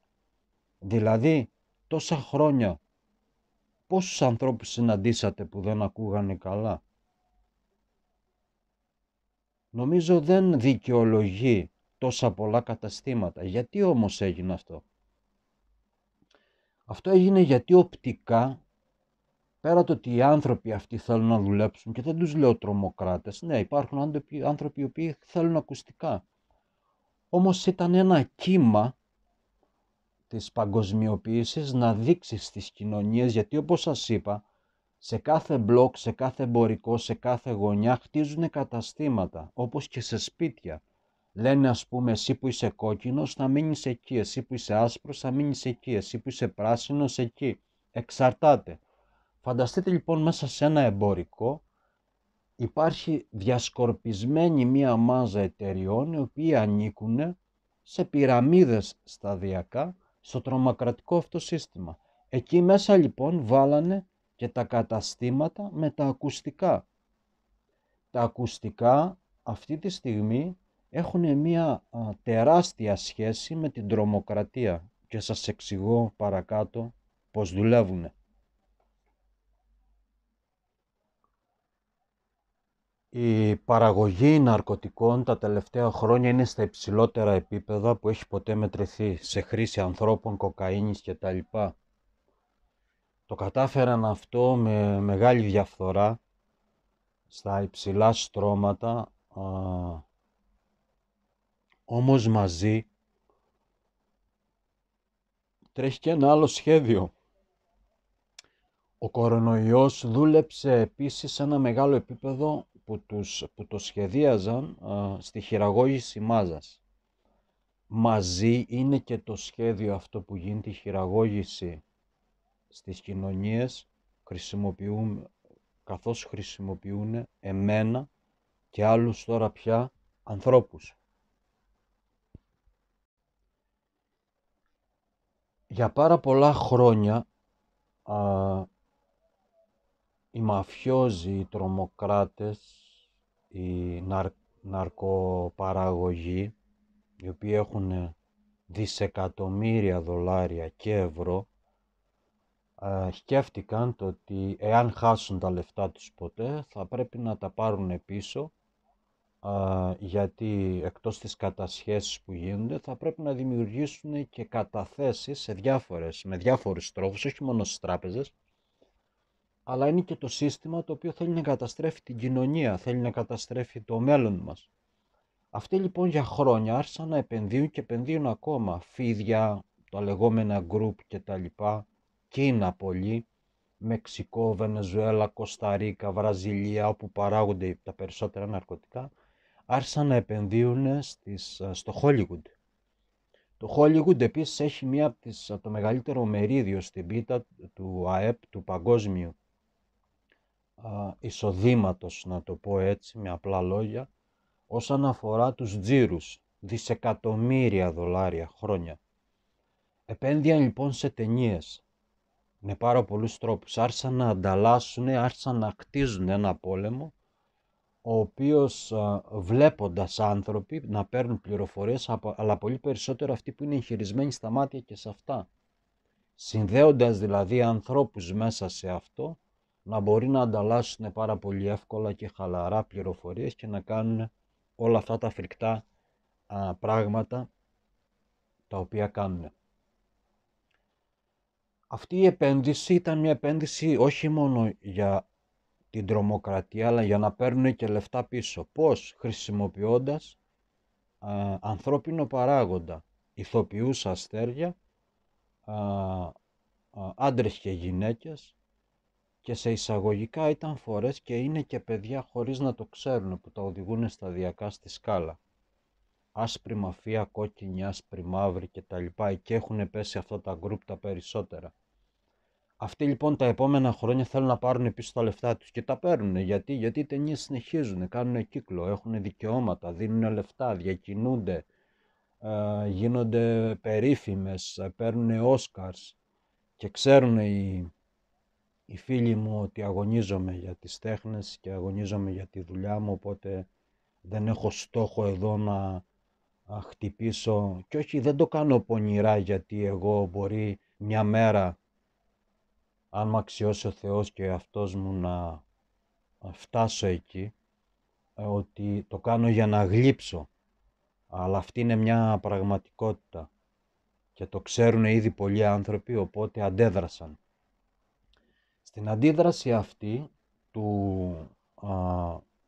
Δηλαδή, τόσα χρόνια Πόσους ανθρώπους συναντήσατε που δεν ακούγανε καλά. Νομίζω δεν δικαιολογεί τόσα πολλά καταστήματα. Γιατί όμως έγινε αυτό. Αυτό έγινε γιατί οπτικά, πέρα το ότι οι άνθρωποι αυτοί θέλουν να δουλέψουν και δεν τους λέω τρομοκράτες, ναι υπάρχουν άνθρωποι οι οποίοι θέλουν ακουστικά. Όμως ήταν ένα κύμα της παγκοσμιοποίησης να δείξεις στις κοινωνίες γιατί όπως σας είπα σε κάθε μπλοκ, σε κάθε εμπορικό, σε κάθε γωνιά χτίζουν καταστήματα όπως και σε σπίτια. Λένε ας πούμε εσύ που είσαι κόκκινος θα μείνεις εκεί, εσύ που είσαι άσπρος θα μείνεις εκεί, εσύ που είσαι πράσινος εκεί. Εξαρτάται. Φανταστείτε λοιπόν μέσα σε ένα εμπορικό υπάρχει διασκορπισμένη μία μάζα εταιριών οι οποίοι ανήκουν σε πυραμίδες σταδιακά στο τρομακρατικό αυτό σύστημα. Εκεί μέσα λοιπόν βάλανε και τα καταστήματα με τα ακουστικά. Τα ακουστικά αυτή τη στιγμή έχουν μια τεράστια σχέση με την τρομοκρατία και σας εξηγώ παρακάτω πώς δουλεύουν. Η παραγωγή ναρκωτικών τα τελευταία χρόνια είναι στα υψηλότερα επίπεδα που έχει ποτέ μετρηθεί σε χρήση ανθρώπων, κοκαίνης κτλ. Το κατάφεραν αυτό με μεγάλη διαφθορά στα υψηλά στρώματα, α, όμως μαζί τρέχει και ένα άλλο σχέδιο. Ο κορονοϊός δούλεψε επίσης σε ένα μεγάλο επίπεδο που, τους, που το σχεδίαζαν στη χειραγώγηση μάζας. Μαζί είναι και το σχέδιο αυτό που γίνεται η χειραγώγηση στις κοινωνίες, χρησιμοποιούν, καθώς χρησιμοποιούν εμένα και άλλους τώρα πια ανθρώπους. Για πάρα πολλά χρόνια οι μαφιόζοι, οι τρομοκράτες, οι ναρ, ναρκοπαραγωγοί, οι οποίοι έχουν ε, δισεκατομμύρια δολάρια και ευρώ, ε, σκέφτηκαν το ότι εάν χάσουν τα λεφτά τους ποτέ θα πρέπει να τα πάρουν πίσω ε, γιατί εκτός της κατασχέσεις που γίνονται θα πρέπει να δημιουργήσουν και καταθέσεις σε διάφορες, με διάφορους τρόπους, όχι μόνο στις τράπεζες, αλλά είναι και το σύστημα το οποίο θέλει να καταστρέφει την κοινωνία, θέλει να καταστρέφει το μέλλον μας. Αυτοί λοιπόν για χρόνια άρχισαν να επενδύουν και επενδύουν ακόμα φίδια, τα λεγόμενα group και τα λοιπά, Κίνα πολύ, Μεξικό, Βενεζουέλα, Κοσταρίκα, Βραζιλία, όπου παράγονται τα περισσότερα ναρκωτικά, άρχισαν να επενδύουν στις, στο Hollywood. Το Hollywood επίσης έχει μία από το μεγαλύτερο μερίδιο στην πίτα του ΑΕΠ, του παγκόσμιου εισοδήματος, να το πω έτσι με απλά λόγια, όσον αφορά τους τζίρους, δισεκατομμύρια δολάρια χρόνια. Επένδυαν λοιπόν σε ταινίες. με πάρα πολλούς τρόπους. Άρχισαν να ανταλλάσσουν, άρχισαν να κτίζουν ένα πόλεμο, ο οποίος βλέποντας άνθρωποι να παίρνουν πληροφορίες, αλλά πολύ περισσότερο αυτοί που είναι εγχειρισμένοι στα μάτια και σε αυτά. Συνδέοντας δηλαδή ανθρώπους μέσα σε αυτό, να μπορεί να ανταλλάσσουν πάρα πολύ εύκολα και χαλαρά πληροφορίες και να κάνουν όλα αυτά τα φρικτά πράγματα τα οποία κάνουν. Αυτή η επένδυση ήταν μια επένδυση όχι μόνο για την τρομοκρατία αλλά για να παίρνουν και λεφτά πίσω. Πώς χρησιμοποιώντας ανθρώπινο παράγοντα, ηθοποιούς αστέρια, α, άντρες και γυναίκες και σε εισαγωγικά ήταν φορές και είναι και παιδιά χωρίς να το ξέρουν που τα οδηγούν σταδιακά στη σκάλα. Άσπρη μαφία, κόκκινη, άσπρη, μαύρη κτλ. και έχουν πέσει αυτά τα γκρουπ τα περισσότερα. Αυτοί λοιπόν τα επόμενα χρόνια θέλουν να πάρουν πίσω τα λεφτά τους και τα παίρνουν. Γιατί, γιατί οι ταινίες συνεχίζουν, κάνουν κύκλο, έχουν δικαιώματα, δίνουν λεφτά, διακινούνται, ε, γίνονται περίφημες, παίρνουν Όσκαρς και ξέρουν οι οι φίλοι μου ότι αγωνίζομαι για τις τέχνες και αγωνίζομαι για τη δουλειά μου, οπότε δεν έχω στόχο εδώ να χτυπήσω και όχι δεν το κάνω πονηρά γιατί εγώ μπορεί μια μέρα αν μ' ο Θεός και αυτός μου να φτάσω εκεί ε, ότι το κάνω για να γλύψω αλλά αυτή είναι μια πραγματικότητα και το ξέρουν ήδη πολλοί άνθρωποι οπότε αντέδρασαν στην αντίδραση αυτή του, α,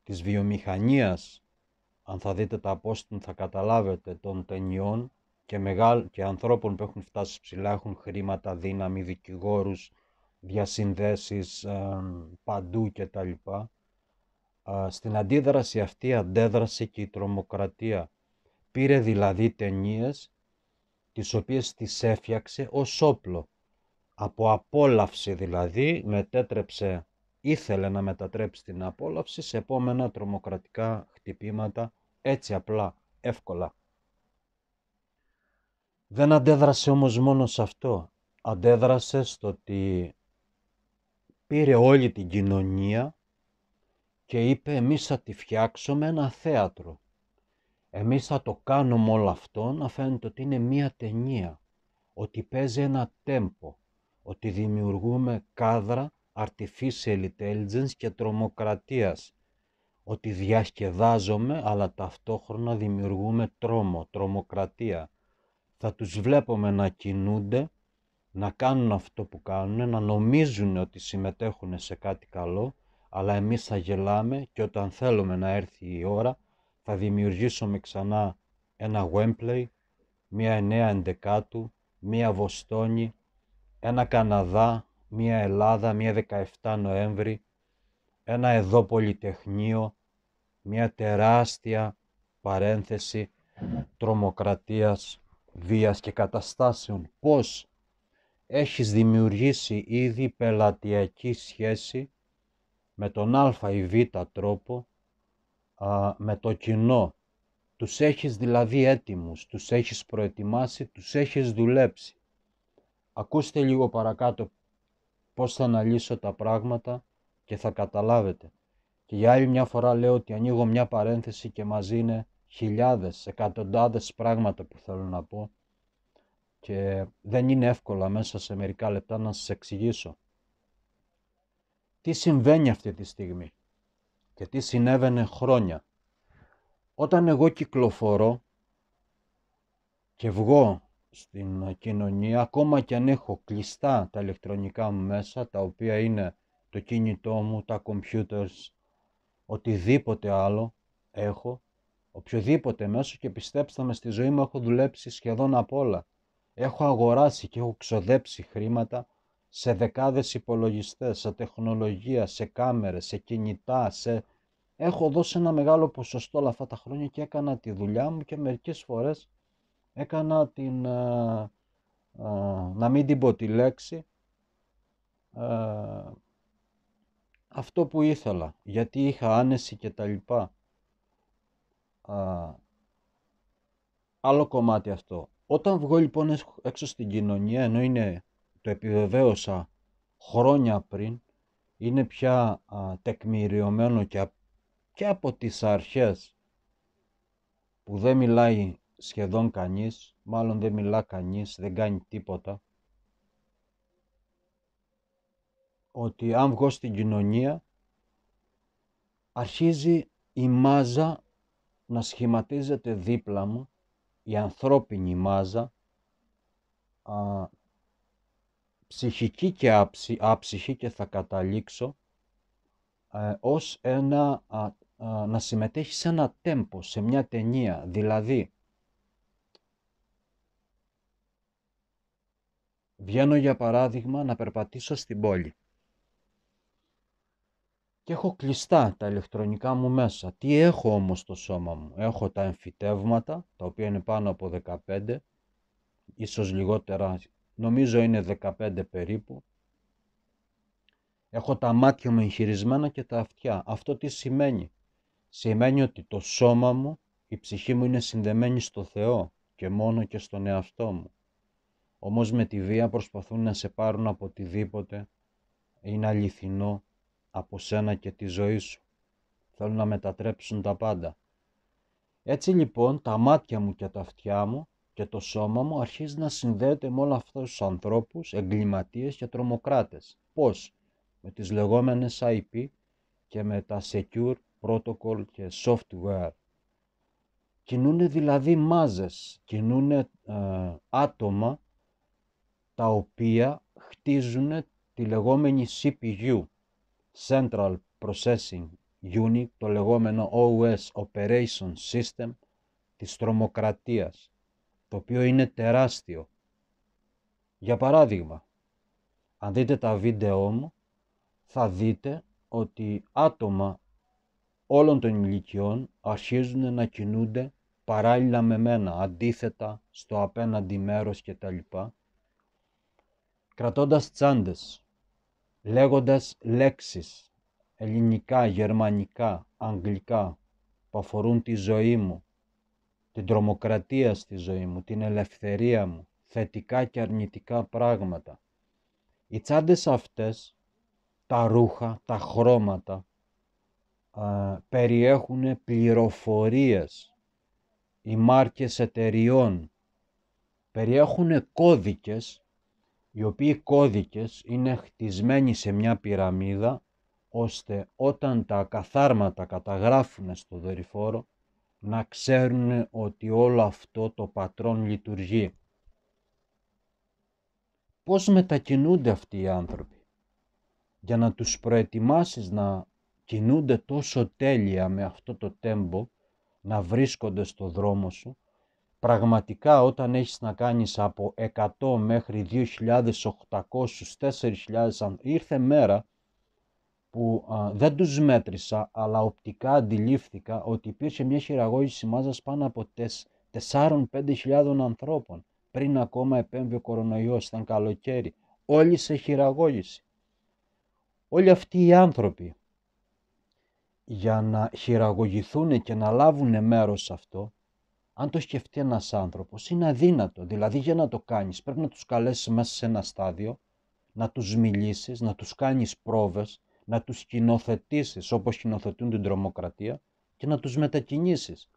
της βιομηχανίας, αν θα δείτε τα απόστην θα καταλάβετε των ταινιών και, μεγάλ, και ανθρώπων που έχουν φτάσει ψηλά, έχουν χρήματα, δύναμη, δικηγόρους, διασυνδέσεις ε, α, παντού κτλ. Στην αντίδραση αυτή αντέδρασε και η τρομοκρατία. Πήρε δηλαδή ταινίες τις οποίες τις έφτιαξε ως όπλο. Από απόλαυση δηλαδή μετέτρεψε, ήθελε να μετατρέψει την απόλαυση σε επόμενα τρομοκρατικά χτυπήματα έτσι απλά, εύκολα. Δεν αντέδρασε όμως μόνο σε αυτό. Αντέδρασε στο ότι πήρε όλη την κοινωνία και είπε εμείς θα τη φτιάξουμε ένα θέατρο. Εμείς θα το κάνουμε όλο αυτό να φαίνεται ότι είναι μία ταινία, ότι παίζει ένα τέμπο, ότι δημιουργούμε κάδρα artificial intelligence και τρομοκρατίας, ότι διασκεδάζομαι αλλά ταυτόχρονα δημιουργούμε τρόμο, τρομοκρατία. Θα τους βλέπουμε να κινούνται, να κάνουν αυτό που κάνουν, να νομίζουν ότι συμμετέχουν σε κάτι καλό, αλλά εμείς θα γελάμε και όταν θέλουμε να έρθει η ώρα θα δημιουργήσουμε ξανά ένα Wembley, μία εννέα εντεκάτου, μία Βοστόνη, ένα Καναδά, μία Ελλάδα, μία 17 Νοέμβρη, ένα εδώ Πολυτεχνείο, μία τεράστια παρένθεση τρομοκρατίας, βίας και καταστάσεων. Πώς έχεις δημιουργήσει ήδη πελατειακή σχέση με τον α ή β τρόπο, με το κοινό. Τους έχεις δηλαδή έτοιμους, τους έχεις προετοιμάσει, τους έχεις δουλέψει. Ακούστε λίγο παρακάτω πώς θα αναλύσω τα πράγματα και θα καταλάβετε. Και για άλλη μια φορά λέω ότι ανοίγω μια παρένθεση και μαζί είναι χιλιάδες, εκατοντάδες πράγματα που θέλω να πω και δεν είναι εύκολα μέσα σε μερικά λεπτά να σας εξηγήσω. Τι συμβαίνει αυτή τη στιγμή και τι συνέβαινε χρόνια. Όταν εγώ κυκλοφορώ και βγω στην ε, κοινωνία, ακόμα και αν έχω κλειστά τα ηλεκτρονικά μου μέσα, τα οποία είναι το κινητό μου, τα computers, οτιδήποτε άλλο έχω, οποιοδήποτε μέσο και πιστέψτε με στη ζωή μου έχω δουλέψει σχεδόν απ' όλα. Έχω αγοράσει και έχω ξοδέψει χρήματα σε δεκάδες υπολογιστές, σε τεχνολογία, σε κάμερες, σε κινητά, σε... Έχω δώσει ένα μεγάλο ποσοστό όλα αυτά τα χρόνια και έκανα τη δουλειά μου και μερικές φορές έκανα την, ε, ε, να μην την πω τη λέξη, ε, αυτό που ήθελα, γιατί είχα άνεση και τα λοιπά. άλλο κομμάτι αυτό. Όταν βγω λοιπόν έξω στην κοινωνία, ενώ είναι, το επιβεβαίωσα χρόνια πριν, είναι πια τεκμηριωμένο και, και από τις αρχές που δεν μιλάει σχεδόν κανείς, μάλλον δεν μιλά κανείς, δεν κάνει τίποτα. Ότι αν βγω στην κοινωνία, αρχίζει η μάζα να σχηματίζεται δίπλα μου, η ανθρώπινη μάζα, ψυχική και άψη, άψυχη και θα καταλήξω, α, ε, ως ένα, να συμμετέχει σε ένα τέμπο, σε μια ταινία, δηλαδή Βγαίνω για παράδειγμα να περπατήσω στην πόλη. Και έχω κλειστά τα ηλεκτρονικά μου μέσα. Τι έχω όμως στο σώμα μου. Έχω τα εμφυτεύματα, τα οποία είναι πάνω από 15, ίσως λιγότερα, νομίζω είναι 15 περίπου. Έχω τα μάτια μου εγχειρισμένα και τα αυτιά. Αυτό τι σημαίνει. Σημαίνει ότι το σώμα μου, η ψυχή μου είναι συνδεμένη στο Θεό και μόνο και στον εαυτό μου. Όμως με τη βία προσπαθούν να σε πάρουν από οτιδήποτε είναι αληθινό από σένα και τη ζωή σου. Θέλουν να μετατρέψουν τα πάντα. Έτσι λοιπόν τα μάτια μου και τα αυτιά μου και το σώμα μου αρχίζει να συνδέεται με όλα αυτούς τους ανθρώπους, εγκληματίες και τρομοκράτες. Πώς? Με τις λεγόμενες IP και με τα Secure Protocol και Software. Κινούν δηλαδή μάζες, κινούν ε, άτομα τα οποία χτίζουν τη λεγόμενη CPU, Central Processing Unit, το λεγόμενο OS Operation System της τρομοκρατίας, το οποίο είναι τεράστιο. Για παράδειγμα, αν δείτε τα βίντεό μου, θα δείτε ότι άτομα όλων των ηλικιών αρχίζουν να κινούνται παράλληλα με μένα, αντίθετα στο απέναντι μέρος κτλ κρατώντας τσάντες, λέγοντας λέξεις ελληνικά, γερμανικά, αγγλικά που αφορούν τη ζωή μου, την τρομοκρατία στη ζωή μου, την ελευθερία μου, θετικά και αρνητικά πράγματα. Οι τσάντες αυτές, τα ρούχα, τα χρώματα, περιέχουν πληροφορίες, οι μάρκες εταιριών, περιέχουν κώδικες οι οποίοι κώδικες είναι χτισμένοι σε μια πυραμίδα ώστε όταν τα καθάρματα καταγράφουν στο δορυφόρο να ξέρουν ότι όλο αυτό το πατρόν λειτουργεί. Πώς μετακινούνται αυτοί οι άνθρωποι για να τους προετοιμάσεις να κινούνται τόσο τέλεια με αυτό το τέμπο να βρίσκονται στο δρόμο σου πραγματικά όταν έχεις να κάνεις από 100 μέχρι 2.800, 4.000, ήρθε μέρα που δεν τους μέτρησα, αλλά οπτικά αντιλήφθηκα ότι υπήρχε μια χειραγώγηση μάζας πάνω από 4-5.000 ανθρώπων. Πριν ακόμα επέμβει ο κορονοϊός, ήταν καλοκαίρι. Όλοι σε χειραγώγηση. Όλοι αυτοί οι άνθρωποι για να χειραγωγηθούν και να λάβουν μέρος σε αυτό, αν το σκεφτεί ένας άνθρωπος, είναι αδύνατο. Δηλαδή για να το κάνεις πρέπει να τους καλέσεις μέσα σε ένα στάδιο, να τους μιλήσεις, να τους κάνεις πρόβες, να τους κοινοθέτήσει όπως κοινοθετούν την τρομοκρατία και να τους μετακινήσεις.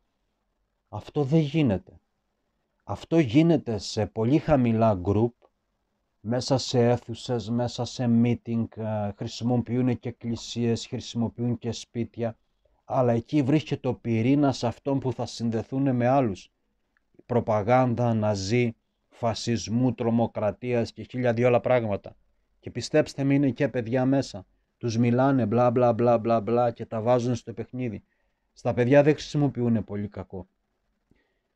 Αυτό δεν γίνεται. Αυτό γίνεται σε πολύ χαμηλά group, μέσα σε αίθουσες, μέσα σε meeting, ε, χρησιμοποιούν και εκκλησίες, χρησιμοποιούν και σπίτια αλλά εκεί βρίσκεται ο πυρήνας αυτών που θα συνδεθούν με άλλους. Προπαγάνδα, ναζί, φασισμού, τρομοκρατίας και χίλια δυο άλλα πράγματα. Και πιστέψτε με είναι και παιδιά μέσα. Τους μιλάνε μπλα μπλα μπλα μπλα μπλα και τα βάζουν στο παιχνίδι. Στα παιδιά δεν χρησιμοποιούν πολύ κακό.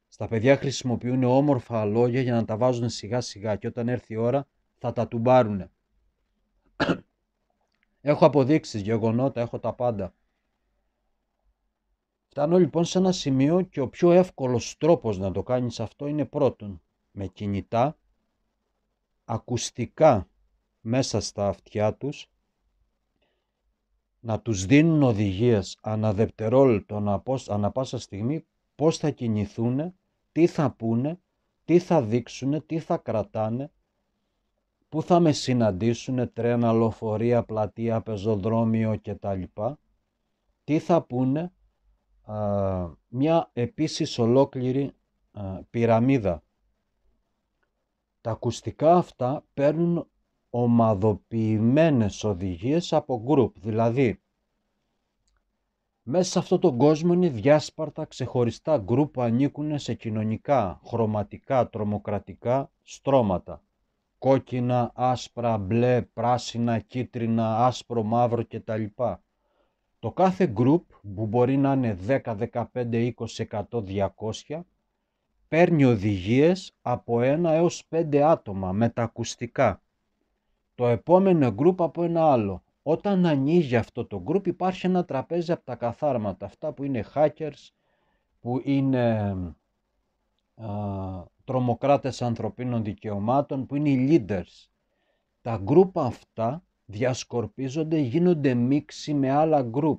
Στα παιδιά χρησιμοποιούν όμορφα λόγια για να τα βάζουν σιγά σιγά και όταν έρθει η ώρα θα τα τουμπάρουν. *coughs* έχω αποδείξεις, γεγονότα, έχω τα πάντα. Φτάνω λοιπόν σε ένα σημείο και ο πιο εύκολος τρόπος να το κάνεις αυτό είναι πρώτον με κινητά, ακουστικά μέσα στα αυτιά τους, να τους δίνουν οδηγίες πώς, ανα πάσα στιγμή πώς θα κινηθούν, τι θα πούνε, τι θα δείξουν, τι θα κρατάνε, πού θα με συναντήσουν τρένα, λοφορία, πλατεία, πεζοδρόμιο κτλ. Τι θα πούνε, μια επίσης ολόκληρη πυραμίδα. Τα ακουστικά αυτά παίρνουν ομαδοποιημένες οδηγίες από γκρουπ, δηλαδή μέσα σε αυτόν τον κόσμο είναι διάσπαρτα ξεχωριστά γκρουπ που ανήκουν σε κοινωνικά, χρωματικά, τρομοκρατικά στρώματα. Κόκκινα, άσπρα, μπλε, πράσινα, κίτρινα, άσπρο, μαύρο κτλ. Το κάθε group που μπορεί να είναι 10, 15, 20, 100, 200 παίρνει οδηγίες από ένα έως 5 άτομα με τα ακουστικά. Το επόμενο group από ένα άλλο. Όταν ανοίγει αυτό το group υπάρχει ένα τραπέζι από τα καθάρματα. Αυτά που είναι hackers, που είναι α, τρομοκράτες ανθρωπίνων δικαιωμάτων, που είναι οι leaders. Τα group αυτά διασκορπίζονται, γίνονται μίξη με άλλα group.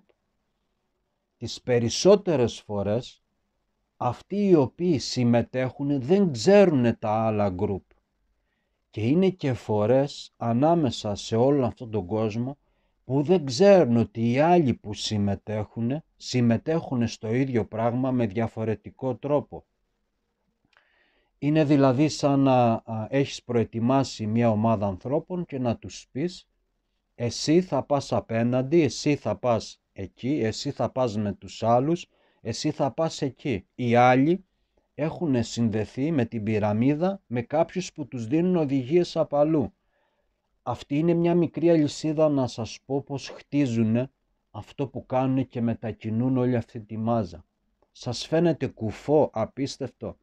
Τις περισσότερες φορές αυτοί οι οποίοι συμμετέχουν δεν ξέρουν τα άλλα group και είναι και φορές ανάμεσα σε όλο αυτόν τον κόσμο που δεν ξέρουν ότι οι άλλοι που συμμετέχουν συμμετέχουν στο ίδιο πράγμα με διαφορετικό τρόπο. Είναι δηλαδή σαν να έχεις προετοιμάσει μια ομάδα ανθρώπων και να τους πεις εσύ θα πας απέναντι, εσύ θα πας εκεί, εσύ θα πας με τους άλλους, εσύ θα πας εκεί. Οι άλλοι έχουν συνδεθεί με την πυραμίδα με κάποιους που τους δίνουν οδηγίες από αλλού. Αυτή είναι μια μικρή αλυσίδα να σας πω πως χτίζουν αυτό που κάνουν και μετακινούν όλη αυτή τη μάζα. Σας φαίνεται κουφό, απίστευτο.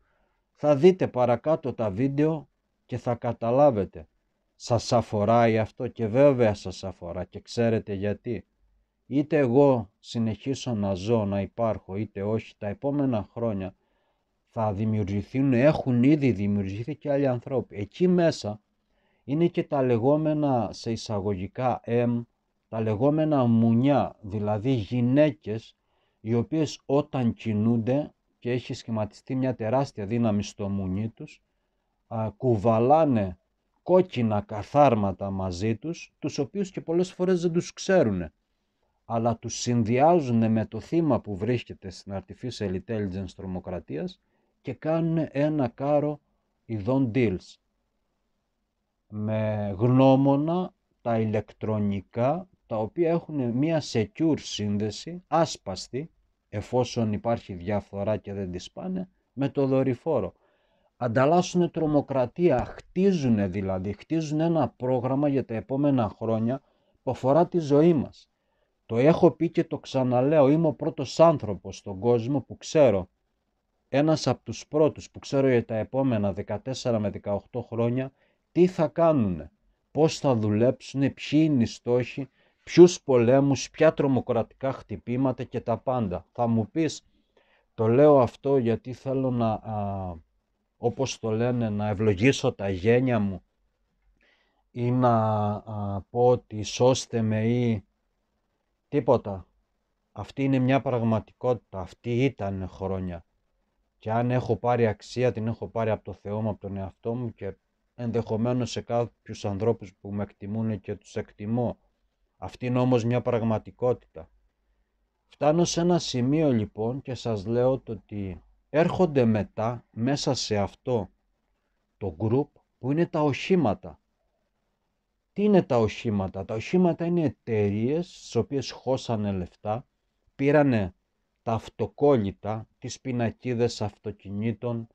Θα δείτε παρακάτω τα βίντεο και θα καταλάβετε σας αφοράει αυτό και βέβαια σας αφορά και ξέρετε γιατί. Είτε εγώ συνεχίσω να ζω, να υπάρχω, είτε όχι, τα επόμενα χρόνια θα δημιουργηθούν, έχουν ήδη δημιουργηθεί και άλλοι ανθρώποι. Εκεί μέσα είναι και τα λεγόμενα σε εισαγωγικά M, τα λεγόμενα μουνιά, δηλαδή γυναίκες οι οποίες όταν κινούνται και έχει σχηματιστεί μια τεράστια δύναμη στο μουνί τους, κουβαλάνε κόκκινα καθάρματα μαζί τους, τους οποίους και πολλές φορές δεν τους ξέρουν, αλλά τους συνδυάζουν με το θύμα που βρίσκεται στην artificial intelligence τρομοκρατίας και κάνουν ένα κάρο ειδών deals με γνώμονα τα ηλεκτρονικά τα οποία έχουν μία secure σύνδεση, άσπαστη, εφόσον υπάρχει διαφθορά και δεν της πάνε, με το δορυφόρο ανταλλάσσουν τρομοκρατία, χτίζουν δηλαδή, χτίζουν ένα πρόγραμμα για τα επόμενα χρόνια που αφορά τη ζωή μας. Το έχω πει και το ξαναλέω, είμαι ο πρώτος άνθρωπος στον κόσμο που ξέρω, ένας από τους πρώτους που ξέρω για τα επόμενα 14 με 18 χρόνια, τι θα κάνουν, πώς θα δουλέψουν, ποιοι είναι οι στόχοι, ποιους πολέμους, ποια τρομοκρατικά χτυπήματα και τα πάντα. Θα μου πεις, το λέω αυτό γιατί θέλω να όπως το λένε, να ευλογήσω τα γένια μου ή να πω ότι σώστε με ή τίποτα. Αυτή είναι μια πραγματικότητα, αυτή ήταν χρόνια. Και αν έχω πάρει αξία, την έχω πάρει από το Θεό μου, από τον εαυτό μου και ενδεχομένως σε κάποιους ανθρώπους που με εκτιμούν και τους εκτιμώ. Αυτή είναι όμως μια πραγματικότητα. Φτάνω σε ένα σημείο λοιπόν και σας λέω το ότι έρχονται μετά μέσα σε αυτό το group που είναι τα οχήματα. Τι είναι τα οχήματα. Τα οχήματα είναι εταιρείες στις οποίες χώσανε λεφτά, πήρανε τα αυτοκόλλητα, τις πινακίδες αυτοκινήτων,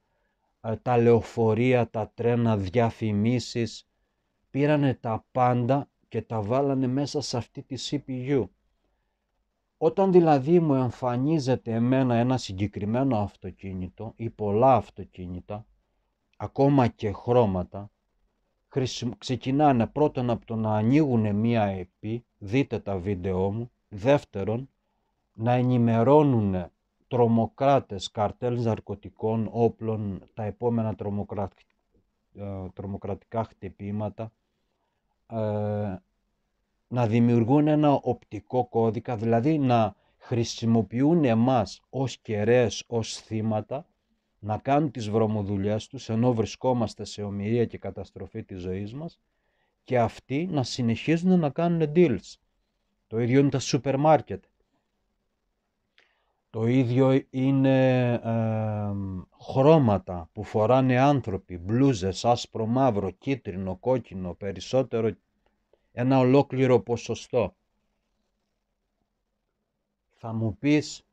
ε, τα λεωφορεία, τα τρένα, διαφημίσεις, πήρανε τα πάντα και τα βάλανε μέσα σε αυτή τη CPU. Όταν δηλαδή μου εμφανίζεται εμένα ένα συγκεκριμένο αυτοκίνητο ή πολλά αυτοκίνητα, ακόμα και χρώματα, ξεκινάνε πρώτον από το να ανοίγουν μία επί, δείτε τα βίντεό μου, δεύτερον να ενημερώνουν τρομοκράτες, καρτέλ ναρκωτικών, όπλων, τα επόμενα ε, τρομοκρατικά χτυπήματα, ε, να δημιουργούν ένα οπτικό κώδικα, δηλαδή να χρησιμοποιούν εμάς ως κεραίες, ως θύματα, να κάνουν τις βρωμοδουλειές τους, ενώ βρισκόμαστε σε ομοιρία και καταστροφή της ζωής μας, και αυτοί να συνεχίζουν να κάνουν deals. Το ίδιο είναι τα σούπερ μάρκετ. Το ίδιο είναι χρώματα που φοράνε άνθρωποι, μπλούζες, άσπρο μαύρο, κίτρινο, κόκκινο, περισσότερο ένα ολόκληρο ποσοστό. Θα μου πεις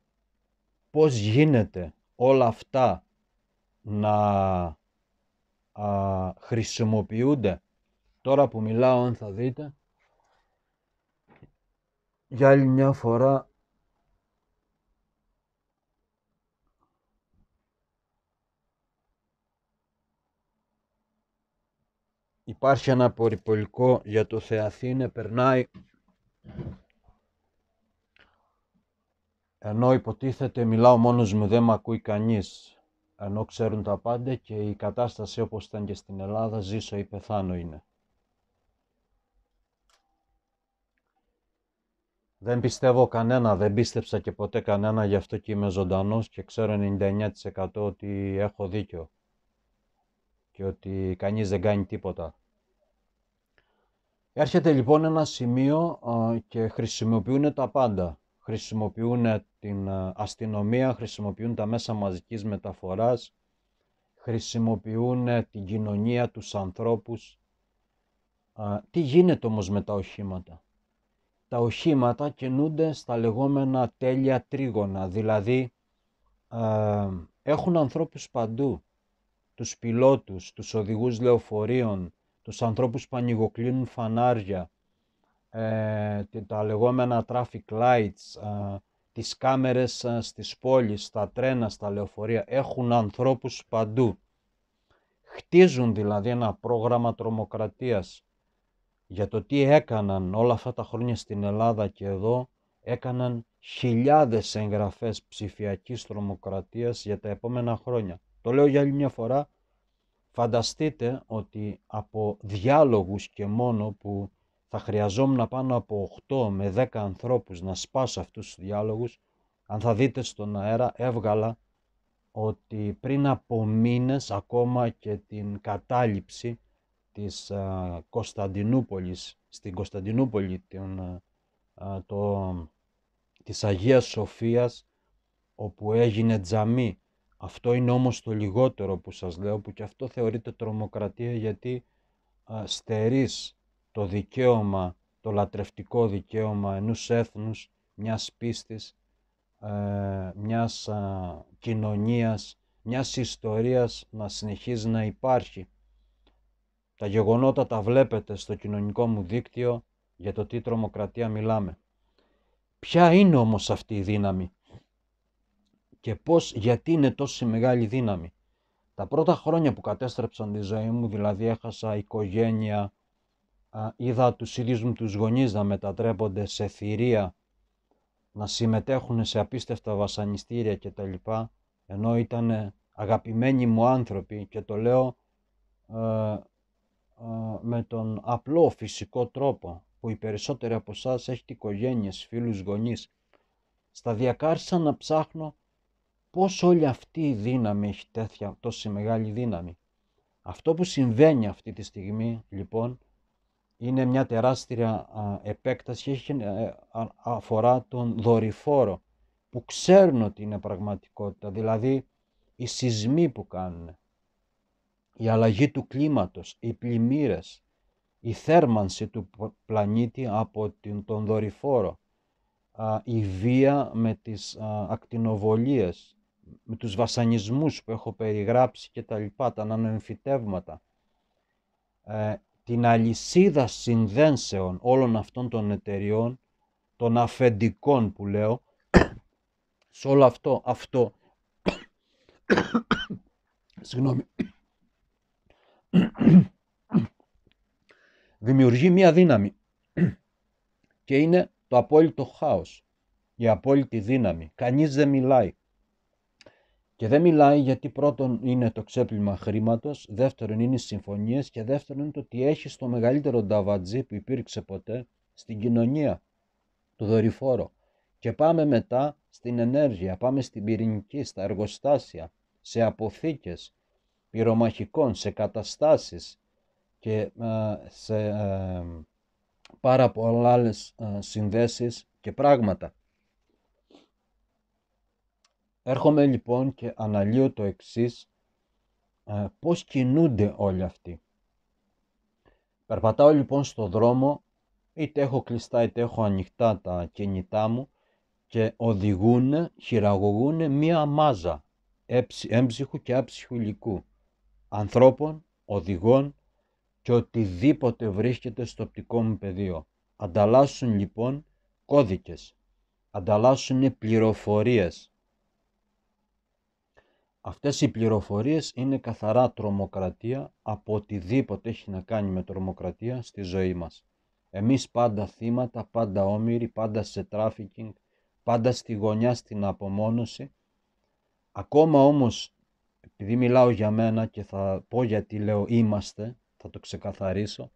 πώς γίνεται όλα αυτά να α, χρησιμοποιούνται τώρα που μιλάω αν θα δείτε για άλλη μια φορά Υπάρχει ένα πορυπολικό για το Θεαθήνε, περνάει ενώ υποτίθεται μιλάω μόνος μου, δεν με ακούει κανείς, ενώ ξέρουν τα πάντα και η κατάσταση όπως ήταν και στην Ελλάδα, ζήσω ή πεθάνω είναι. Δεν πιστεύω κανένα, δεν πίστεψα και ποτέ κανένα, γι' αυτό και είμαι ζωντανός και ξέρω 99% ότι έχω δίκιο και ότι κανείς δεν κάνει τίποτα. Έρχεται λοιπόν ένα σημείο και χρησιμοποιούν τα πάντα. Χρησιμοποιούν την αστυνομία, χρησιμοποιούν τα μέσα μαζικής μεταφοράς, χρησιμοποιούν ε, την κοινωνία, τους ανθρώπους. Τι γίνεται όμως με τα οχήματα. Τα οχήματα κινούνται στα λεγόμενα τέλεια τρίγωνα, δηλαδή έχουν ανθρώπους παντού τους πιλότους, τους οδηγούς λεωφορείων, τους ανθρώπους που ανοιγοκλίνουν φανάρια, ε, τα λεγόμενα traffic lights, ε, τις κάμερες ε, στις πόλεις, στα τρένα, στα λεωφορεία, έχουν ανθρώπους παντού. Χτίζουν δηλαδή ένα πρόγραμμα τρομοκρατίας για το τι έκαναν όλα αυτά τα χρόνια στην Ελλάδα και εδώ, έκαναν χιλιάδες εγγραφές ψηφιακής τρομοκρατίας για τα επόμενα χρόνια. Το λέω για άλλη μια φορά. Φανταστείτε ότι από διάλογους και μόνο που θα χρειαζόμουν πάνω από 8 με 10 ανθρώπους να σπάσω αυτούς τους διάλογους, αν θα δείτε στον αέρα έβγαλα ότι πριν από μήνες ακόμα και την κατάληψη της ε, Κωνσταντινούπολης, στην Κωνσταντινούπολη την, ε, ε, το, της Αγίας Σοφίας όπου έγινε τζαμί αυτό είναι όμως το λιγότερο που σας λέω, που και αυτό θεωρείται τρομοκρατία γιατί στερείς το δικαίωμα, το λατρευτικό δικαίωμα ενός έθνους, μιας πίστης, ε, μιας κοινωνίας, μιας ιστορίας να συνεχίζει να υπάρχει. Τα γεγονότα τα βλέπετε στο κοινωνικό μου δίκτυο για το τι τρομοκρατία μιλάμε. Ποια είναι όμως αυτή η δύναμη και πώς, γιατί είναι τόση μεγάλη δύναμη. Τα πρώτα χρόνια που κατέστρεψαν τη ζωή μου, δηλαδή έχασα οικογένεια, είδα τους ίδιους μου τους γονείς να μετατρέπονται σε θηρία, να συμμετέχουν σε απίστευτα βασανιστήρια κτλ. Ενώ ήταν αγαπημένοι μου άνθρωποι και το λέω ε, ε, με τον απλό φυσικό τρόπο που οι περισσότεροι από εσάς έχετε οικογένειες, φίλους, γονείς. Σταδιακά να ψάχνω Πώς όλη αυτή η δύναμη έχει τέτοια τόση μεγάλη δύναμη. Αυτό που συμβαίνει αυτή τη στιγμή λοιπόν είναι μια τεράστια επέκταση και ε, αφορά τον δορυφόρο που ξέρουν ότι είναι πραγματικότητα, δηλαδή οι σεισμοί που κάνουν, η αλλαγή του κλίματος, οι πλημμύρες, η θέρμανση του πλανήτη από τον δορυφόρο, η βία με τις ακτινοβολίες, με τους βασανισμούς που έχω περιγράψει και τα λοιπά, τα αναμφιτεύματα ε, την αλυσίδα συνδένσεων όλων αυτών των εταιριών, των αφεντικών που λέω, σε όλο αυτό, αυτό, συγγνώμη, δημιουργεί μία δύναμη και είναι το απόλυτο χάος, η απόλυτη δύναμη. Κανείς δεν μιλάει. Και δεν μιλάει γιατί πρώτον είναι το ξέπλυμα χρήματος, δεύτερον είναι οι συμφωνίες και δεύτερον είναι το ότι έχει το μεγαλύτερο νταβατζή που υπήρξε ποτέ στην κοινωνία, του δορυφόρο. Και πάμε μετά στην ενέργεια, πάμε στην πυρηνική, στα εργοστάσια, σε αποθήκες πυρομαχικών, σε καταστάσεις και ε, σε ε, πάρα πολλά ε, συνδέσεις και πράγματα. Έρχομαι λοιπόν και αναλύω το εξής, ε, πώς κινούνται όλοι αυτοί. Περπατάω λοιπόν στο δρόμο, είτε έχω κλειστά είτε έχω ανοιχτά τα κινητά μου και οδηγούν, χειραγωγούν μία μάζα έμψυχου και άψυχου υλικού, ανθρώπων, οδηγών και οτιδήποτε βρίσκεται στο οπτικό μου πεδίο. Ανταλλάσσουν λοιπόν κώδικες, ανταλλάσσουν πληροφορίες, Αυτές οι πληροφορίες είναι καθαρά τρομοκρατία από οτιδήποτε έχει να κάνει με τρομοκρατία στη ζωή μας. Εμείς πάντα θύματα, πάντα όμοιροι, πάντα σε τράφικινγκ, πάντα στη γωνιά στην απομόνωση. Ακόμα όμως, επειδή μιλάω για μένα και θα πω γιατί λέω είμαστε, θα το ξεκαθαρίσω,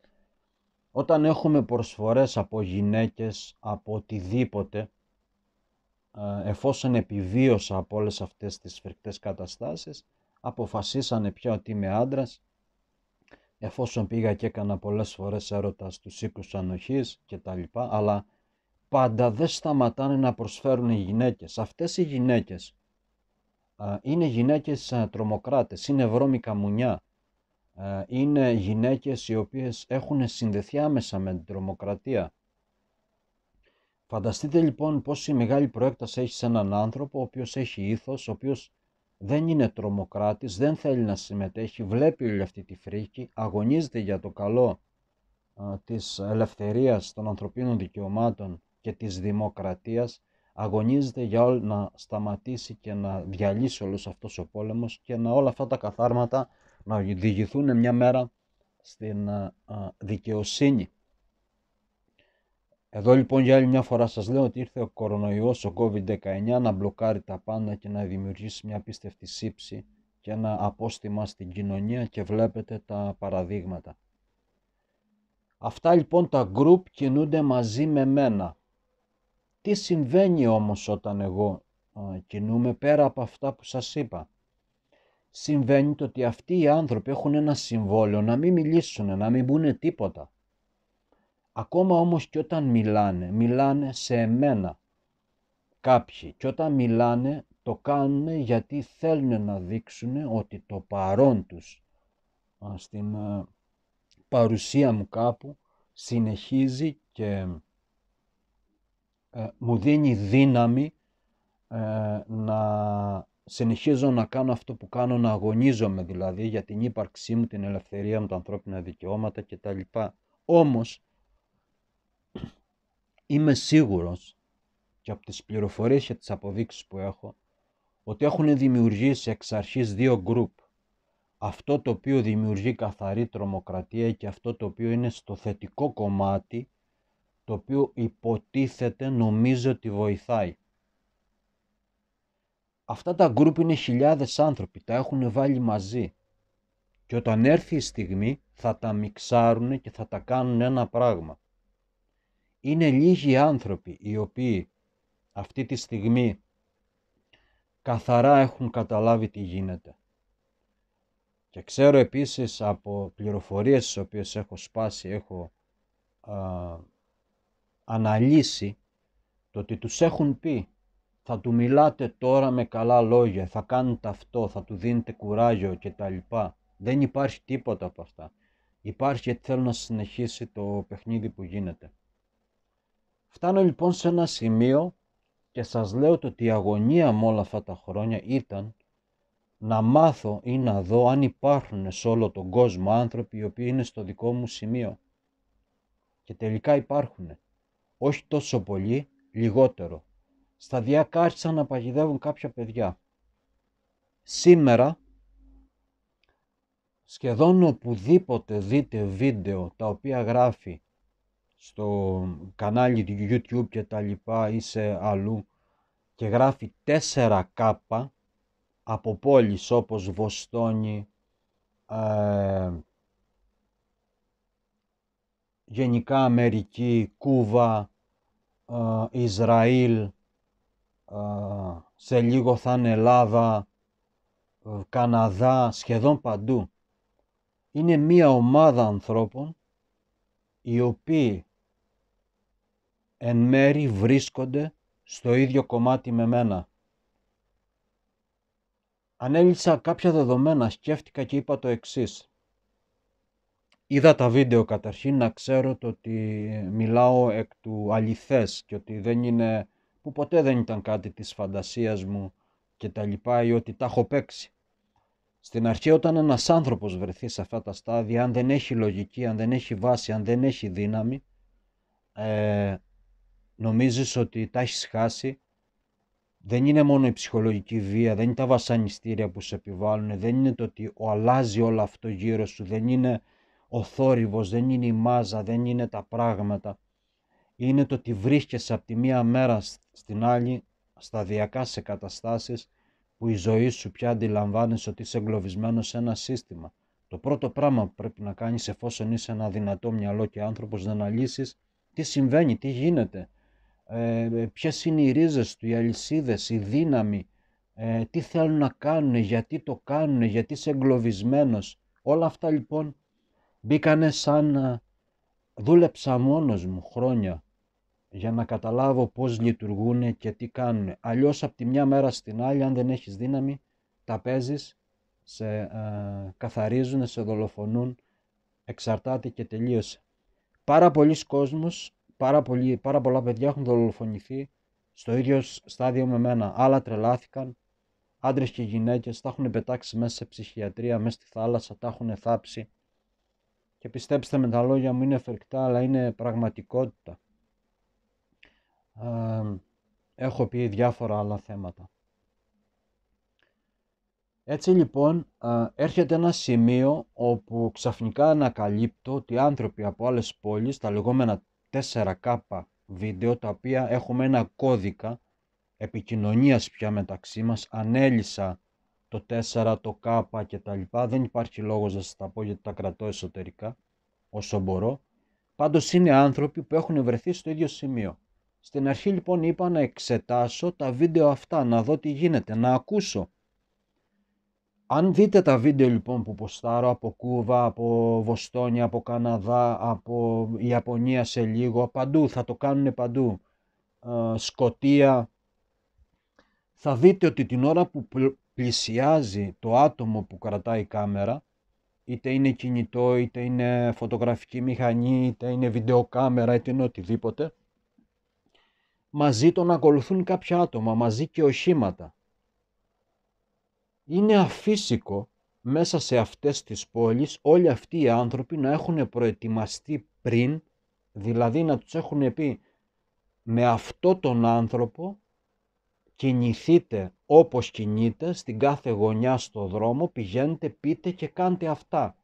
όταν έχουμε προσφορές από γυναίκες, από οτιδήποτε, ε, εφόσον επιβίωσα από όλες αυτές τις φρικτές καταστάσεις, αποφασίσανε πια ότι είμαι άντρας, εφόσον πήγα και έκανα πολλές φορές έρωτας στους οίκους ανοχής και τα λοιπά, αλλά πάντα δεν σταματάνε να προσφέρουν οι γυναίκες. Αυτές οι γυναίκες ε, είναι γυναίκες ε, τρομοκράτες, είναι βρώμικα μουνιά, είναι γυναίκες οι οποίες έχουν συνδεθεί άμεσα με την τρομοκρατία Φανταστείτε λοιπόν πόση μεγάλη προέκταση έχει σε έναν άνθρωπο ο οποίος έχει ήθος, ο οποίος δεν είναι τρομοκράτης, δεν θέλει να συμμετέχει, βλέπει όλη αυτή τη φρίκη, αγωνίζεται για το καλό της ελευθερίας των ανθρωπίνων δικαιωμάτων και της δημοκρατίας, αγωνίζεται για να σταματήσει και να διαλύσει όλος αυτός ο πόλεμος και να όλα αυτά τα καθάρματα να οδηγηθούν μια μέρα στην δικαιοσύνη. Εδώ λοιπόν για άλλη μια φορά σας λέω ότι ήρθε ο κορονοϊός, ο COVID-19 να μπλοκάρει τα πάντα και να δημιουργήσει μια πίστευτη σύψη και ένα απόστημα στην κοινωνία και βλέπετε τα παραδείγματα. Αυτά λοιπόν τα group κινούνται μαζί με μένα. Τι συμβαίνει όμως όταν εγώ κινούμε κινούμαι πέρα από αυτά που σας είπα. Συμβαίνει το ότι αυτοί οι άνθρωποι έχουν ένα συμβόλαιο να μην μιλήσουν, να μην πούνε τίποτα. Ακόμα όμως και όταν μιλάνε, μιλάνε σε εμένα κάποιοι. Και όταν μιλάνε το κάνουν γιατί θέλουν να δείξουν ότι το παρόν τους στην ε, παρουσία μου κάπου συνεχίζει και ε, μου δίνει δύναμη ε, να συνεχίζω να κάνω αυτό που κάνω, να αγωνίζομαι δηλαδή για την ύπαρξή μου, την ελευθερία μου, τα ανθρώπινα δικαιώματα κτλ. Όμως είμαι σίγουρος και από τις πληροφορίες και τις αποδείξεις που έχω ότι έχουν δημιουργήσει εξ αρχής δύο γκρουπ. Αυτό το οποίο δημιουργεί καθαρή τρομοκρατία και αυτό το οποίο είναι στο θετικό κομμάτι το οποίο υποτίθεται νομίζω ότι βοηθάει. Αυτά τα γκρουπ είναι χιλιάδες άνθρωποι, τα έχουν βάλει μαζί και όταν έρθει η στιγμή θα τα μιξάρουν και θα τα κάνουν ένα πράγμα είναι λίγοι άνθρωποι οι οποίοι αυτή τη στιγμή καθαρά έχουν καταλάβει τι γίνεται. Και ξέρω επίσης από πληροφορίες τις οποίες έχω σπάσει, έχω αναλύσει το ότι τους έχουν πει θα του μιλάτε τώρα με καλά λόγια, θα κάνετε αυτό, θα του δίνετε κουράγιο κτλ. Δεν υπάρχει τίποτα από αυτά. Υπάρχει γιατί θέλω να συνεχίσει το παιχνίδι που γίνεται. Φτάνω λοιπόν σε ένα σημείο και σας λέω το ότι η αγωνία μου όλα αυτά τα χρόνια ήταν να μάθω ή να δω αν υπάρχουν σε όλο τον κόσμο άνθρωποι οι οποίοι είναι στο δικό μου σημείο. Και τελικά υπάρχουν. Όχι τόσο πολύ, λιγότερο. Σταδιακά άρχισαν να παγιδεύουν κάποια παιδιά. Σήμερα, σχεδόν οπουδήποτε δείτε βίντεο τα οποία γράφει στο κανάλι του YouTube και τα λοιπά ή σε αλλού και γράφει 4K από πόλεις όπως Βοστόνη, ε, γενικά Αμερική, Κούβα, ε, Ισραήλ, ε, σε λίγο θα είναι Ελλάδα, Καναδά, σχεδόν παντού. Είναι μία ομάδα ανθρώπων οι οποίοι εν μέρη βρίσκονται στο ίδιο κομμάτι με μένα. Ανέλησα κάποια δεδομένα, σκέφτηκα και είπα το εξής. Είδα τα βίντεο καταρχήν να ξέρω το ότι μιλάω εκ του αληθές και ότι δεν είναι, που ποτέ δεν ήταν κάτι της φαντασίας μου και τα λοιπά ή ότι τα έχω παίξει. Στην αρχή όταν ένας άνθρωπος βρεθεί σε αυτά τα στάδια, αν δεν έχει λογική, αν δεν έχει βάση, αν δεν έχει δύναμη, ε, νομίζεις ότι τα έχεις χάσει, δεν είναι μόνο η ψυχολογική βία, δεν είναι τα βασανιστήρια που σε επιβάλλουν, δεν είναι το ότι ο αλλάζει όλο αυτό γύρω σου, δεν είναι ο θόρυβος, δεν είναι η μάζα, δεν είναι τα πράγματα. Είναι το ότι βρίσκεσαι από τη μία μέρα στην άλλη σταδιακά σε καταστάσεις που η ζωή σου πια αντιλαμβάνεις ότι είσαι εγκλωβισμένος σε ένα σύστημα. Το πρώτο πράγμα που πρέπει να κάνεις εφόσον είσαι ένα δυνατό μυαλό και άνθρωπος να αναλύσεις τι συμβαίνει, τι γίνεται, ε, ποιες είναι οι ρίζες του, οι αλυσίδες, η δύναμη, ε, τι θέλουν να κάνουν, γιατί το κάνουν, γιατί είσαι εγκλωβισμένος. Όλα αυτά λοιπόν μπήκανε σαν δούλεψα μόνος μου χρόνια για να καταλάβω πώς λειτουργούν και τι κάνουν. Αλλιώς από τη μια μέρα στην άλλη αν δεν έχεις δύναμη τα παίζεις, σε καθαρίζουν, σε δολοφονούν, εξαρτάται και τελείωσε. Πάρα πολλοί κόσμος πάρα, πολύ, πάρα πολλά παιδιά έχουν δολοφονηθεί στο ίδιο στάδιο με μένα. Άλλα τρελάθηκαν, άντρες και γυναίκες, τα έχουν πετάξει μέσα σε ψυχιατρία, μέσα στη θάλασσα, τα έχουν θάψει. Και πιστέψτε με τα λόγια μου, είναι φερκτά, αλλά είναι πραγματικότητα. έχω πει διάφορα άλλα θέματα. Έτσι λοιπόν έρχεται ένα σημείο όπου ξαφνικά ανακαλύπτω ότι άνθρωποι από άλλες πόλεις, τα λεγόμενα 4K βίντεο τα οποία έχουμε ένα κώδικα επικοινωνίας πια μεταξύ μας ανέλησα το 4, το K και τα λοιπά δεν υπάρχει λόγος να σας τα πω γιατί τα κρατώ εσωτερικά όσο μπορώ πάντως είναι άνθρωποι που έχουν βρεθεί στο ίδιο σημείο στην αρχή λοιπόν είπα να εξετάσω τα βίντεο αυτά να δω τι γίνεται, να ακούσω αν δείτε τα βίντεο λοιπόν που ποστάρω από Κούβα, από Βοστόνια, από Καναδά, από Ιαπωνία σε λίγο, παντού, θα το κάνουν παντού, ε, Σκοτία, θα δείτε ότι την ώρα που πλησιάζει το άτομο που κρατάει η κάμερα, είτε είναι κινητό, είτε είναι φωτογραφική μηχανή, είτε είναι βιντεοκάμερα, είτε είναι οτιδήποτε, μαζί τον ακολουθούν κάποια άτομα, μαζί και οχήματα. Είναι αφύσικο μέσα σε αυτές τις πόλεις όλοι αυτοί οι άνθρωποι να έχουν προετοιμαστεί πριν, δηλαδή να τους έχουν πει με αυτό τον άνθρωπο κινηθείτε όπως κινείτε στην κάθε γωνιά στο δρόμο, πηγαίνετε, πείτε και κάντε αυτά.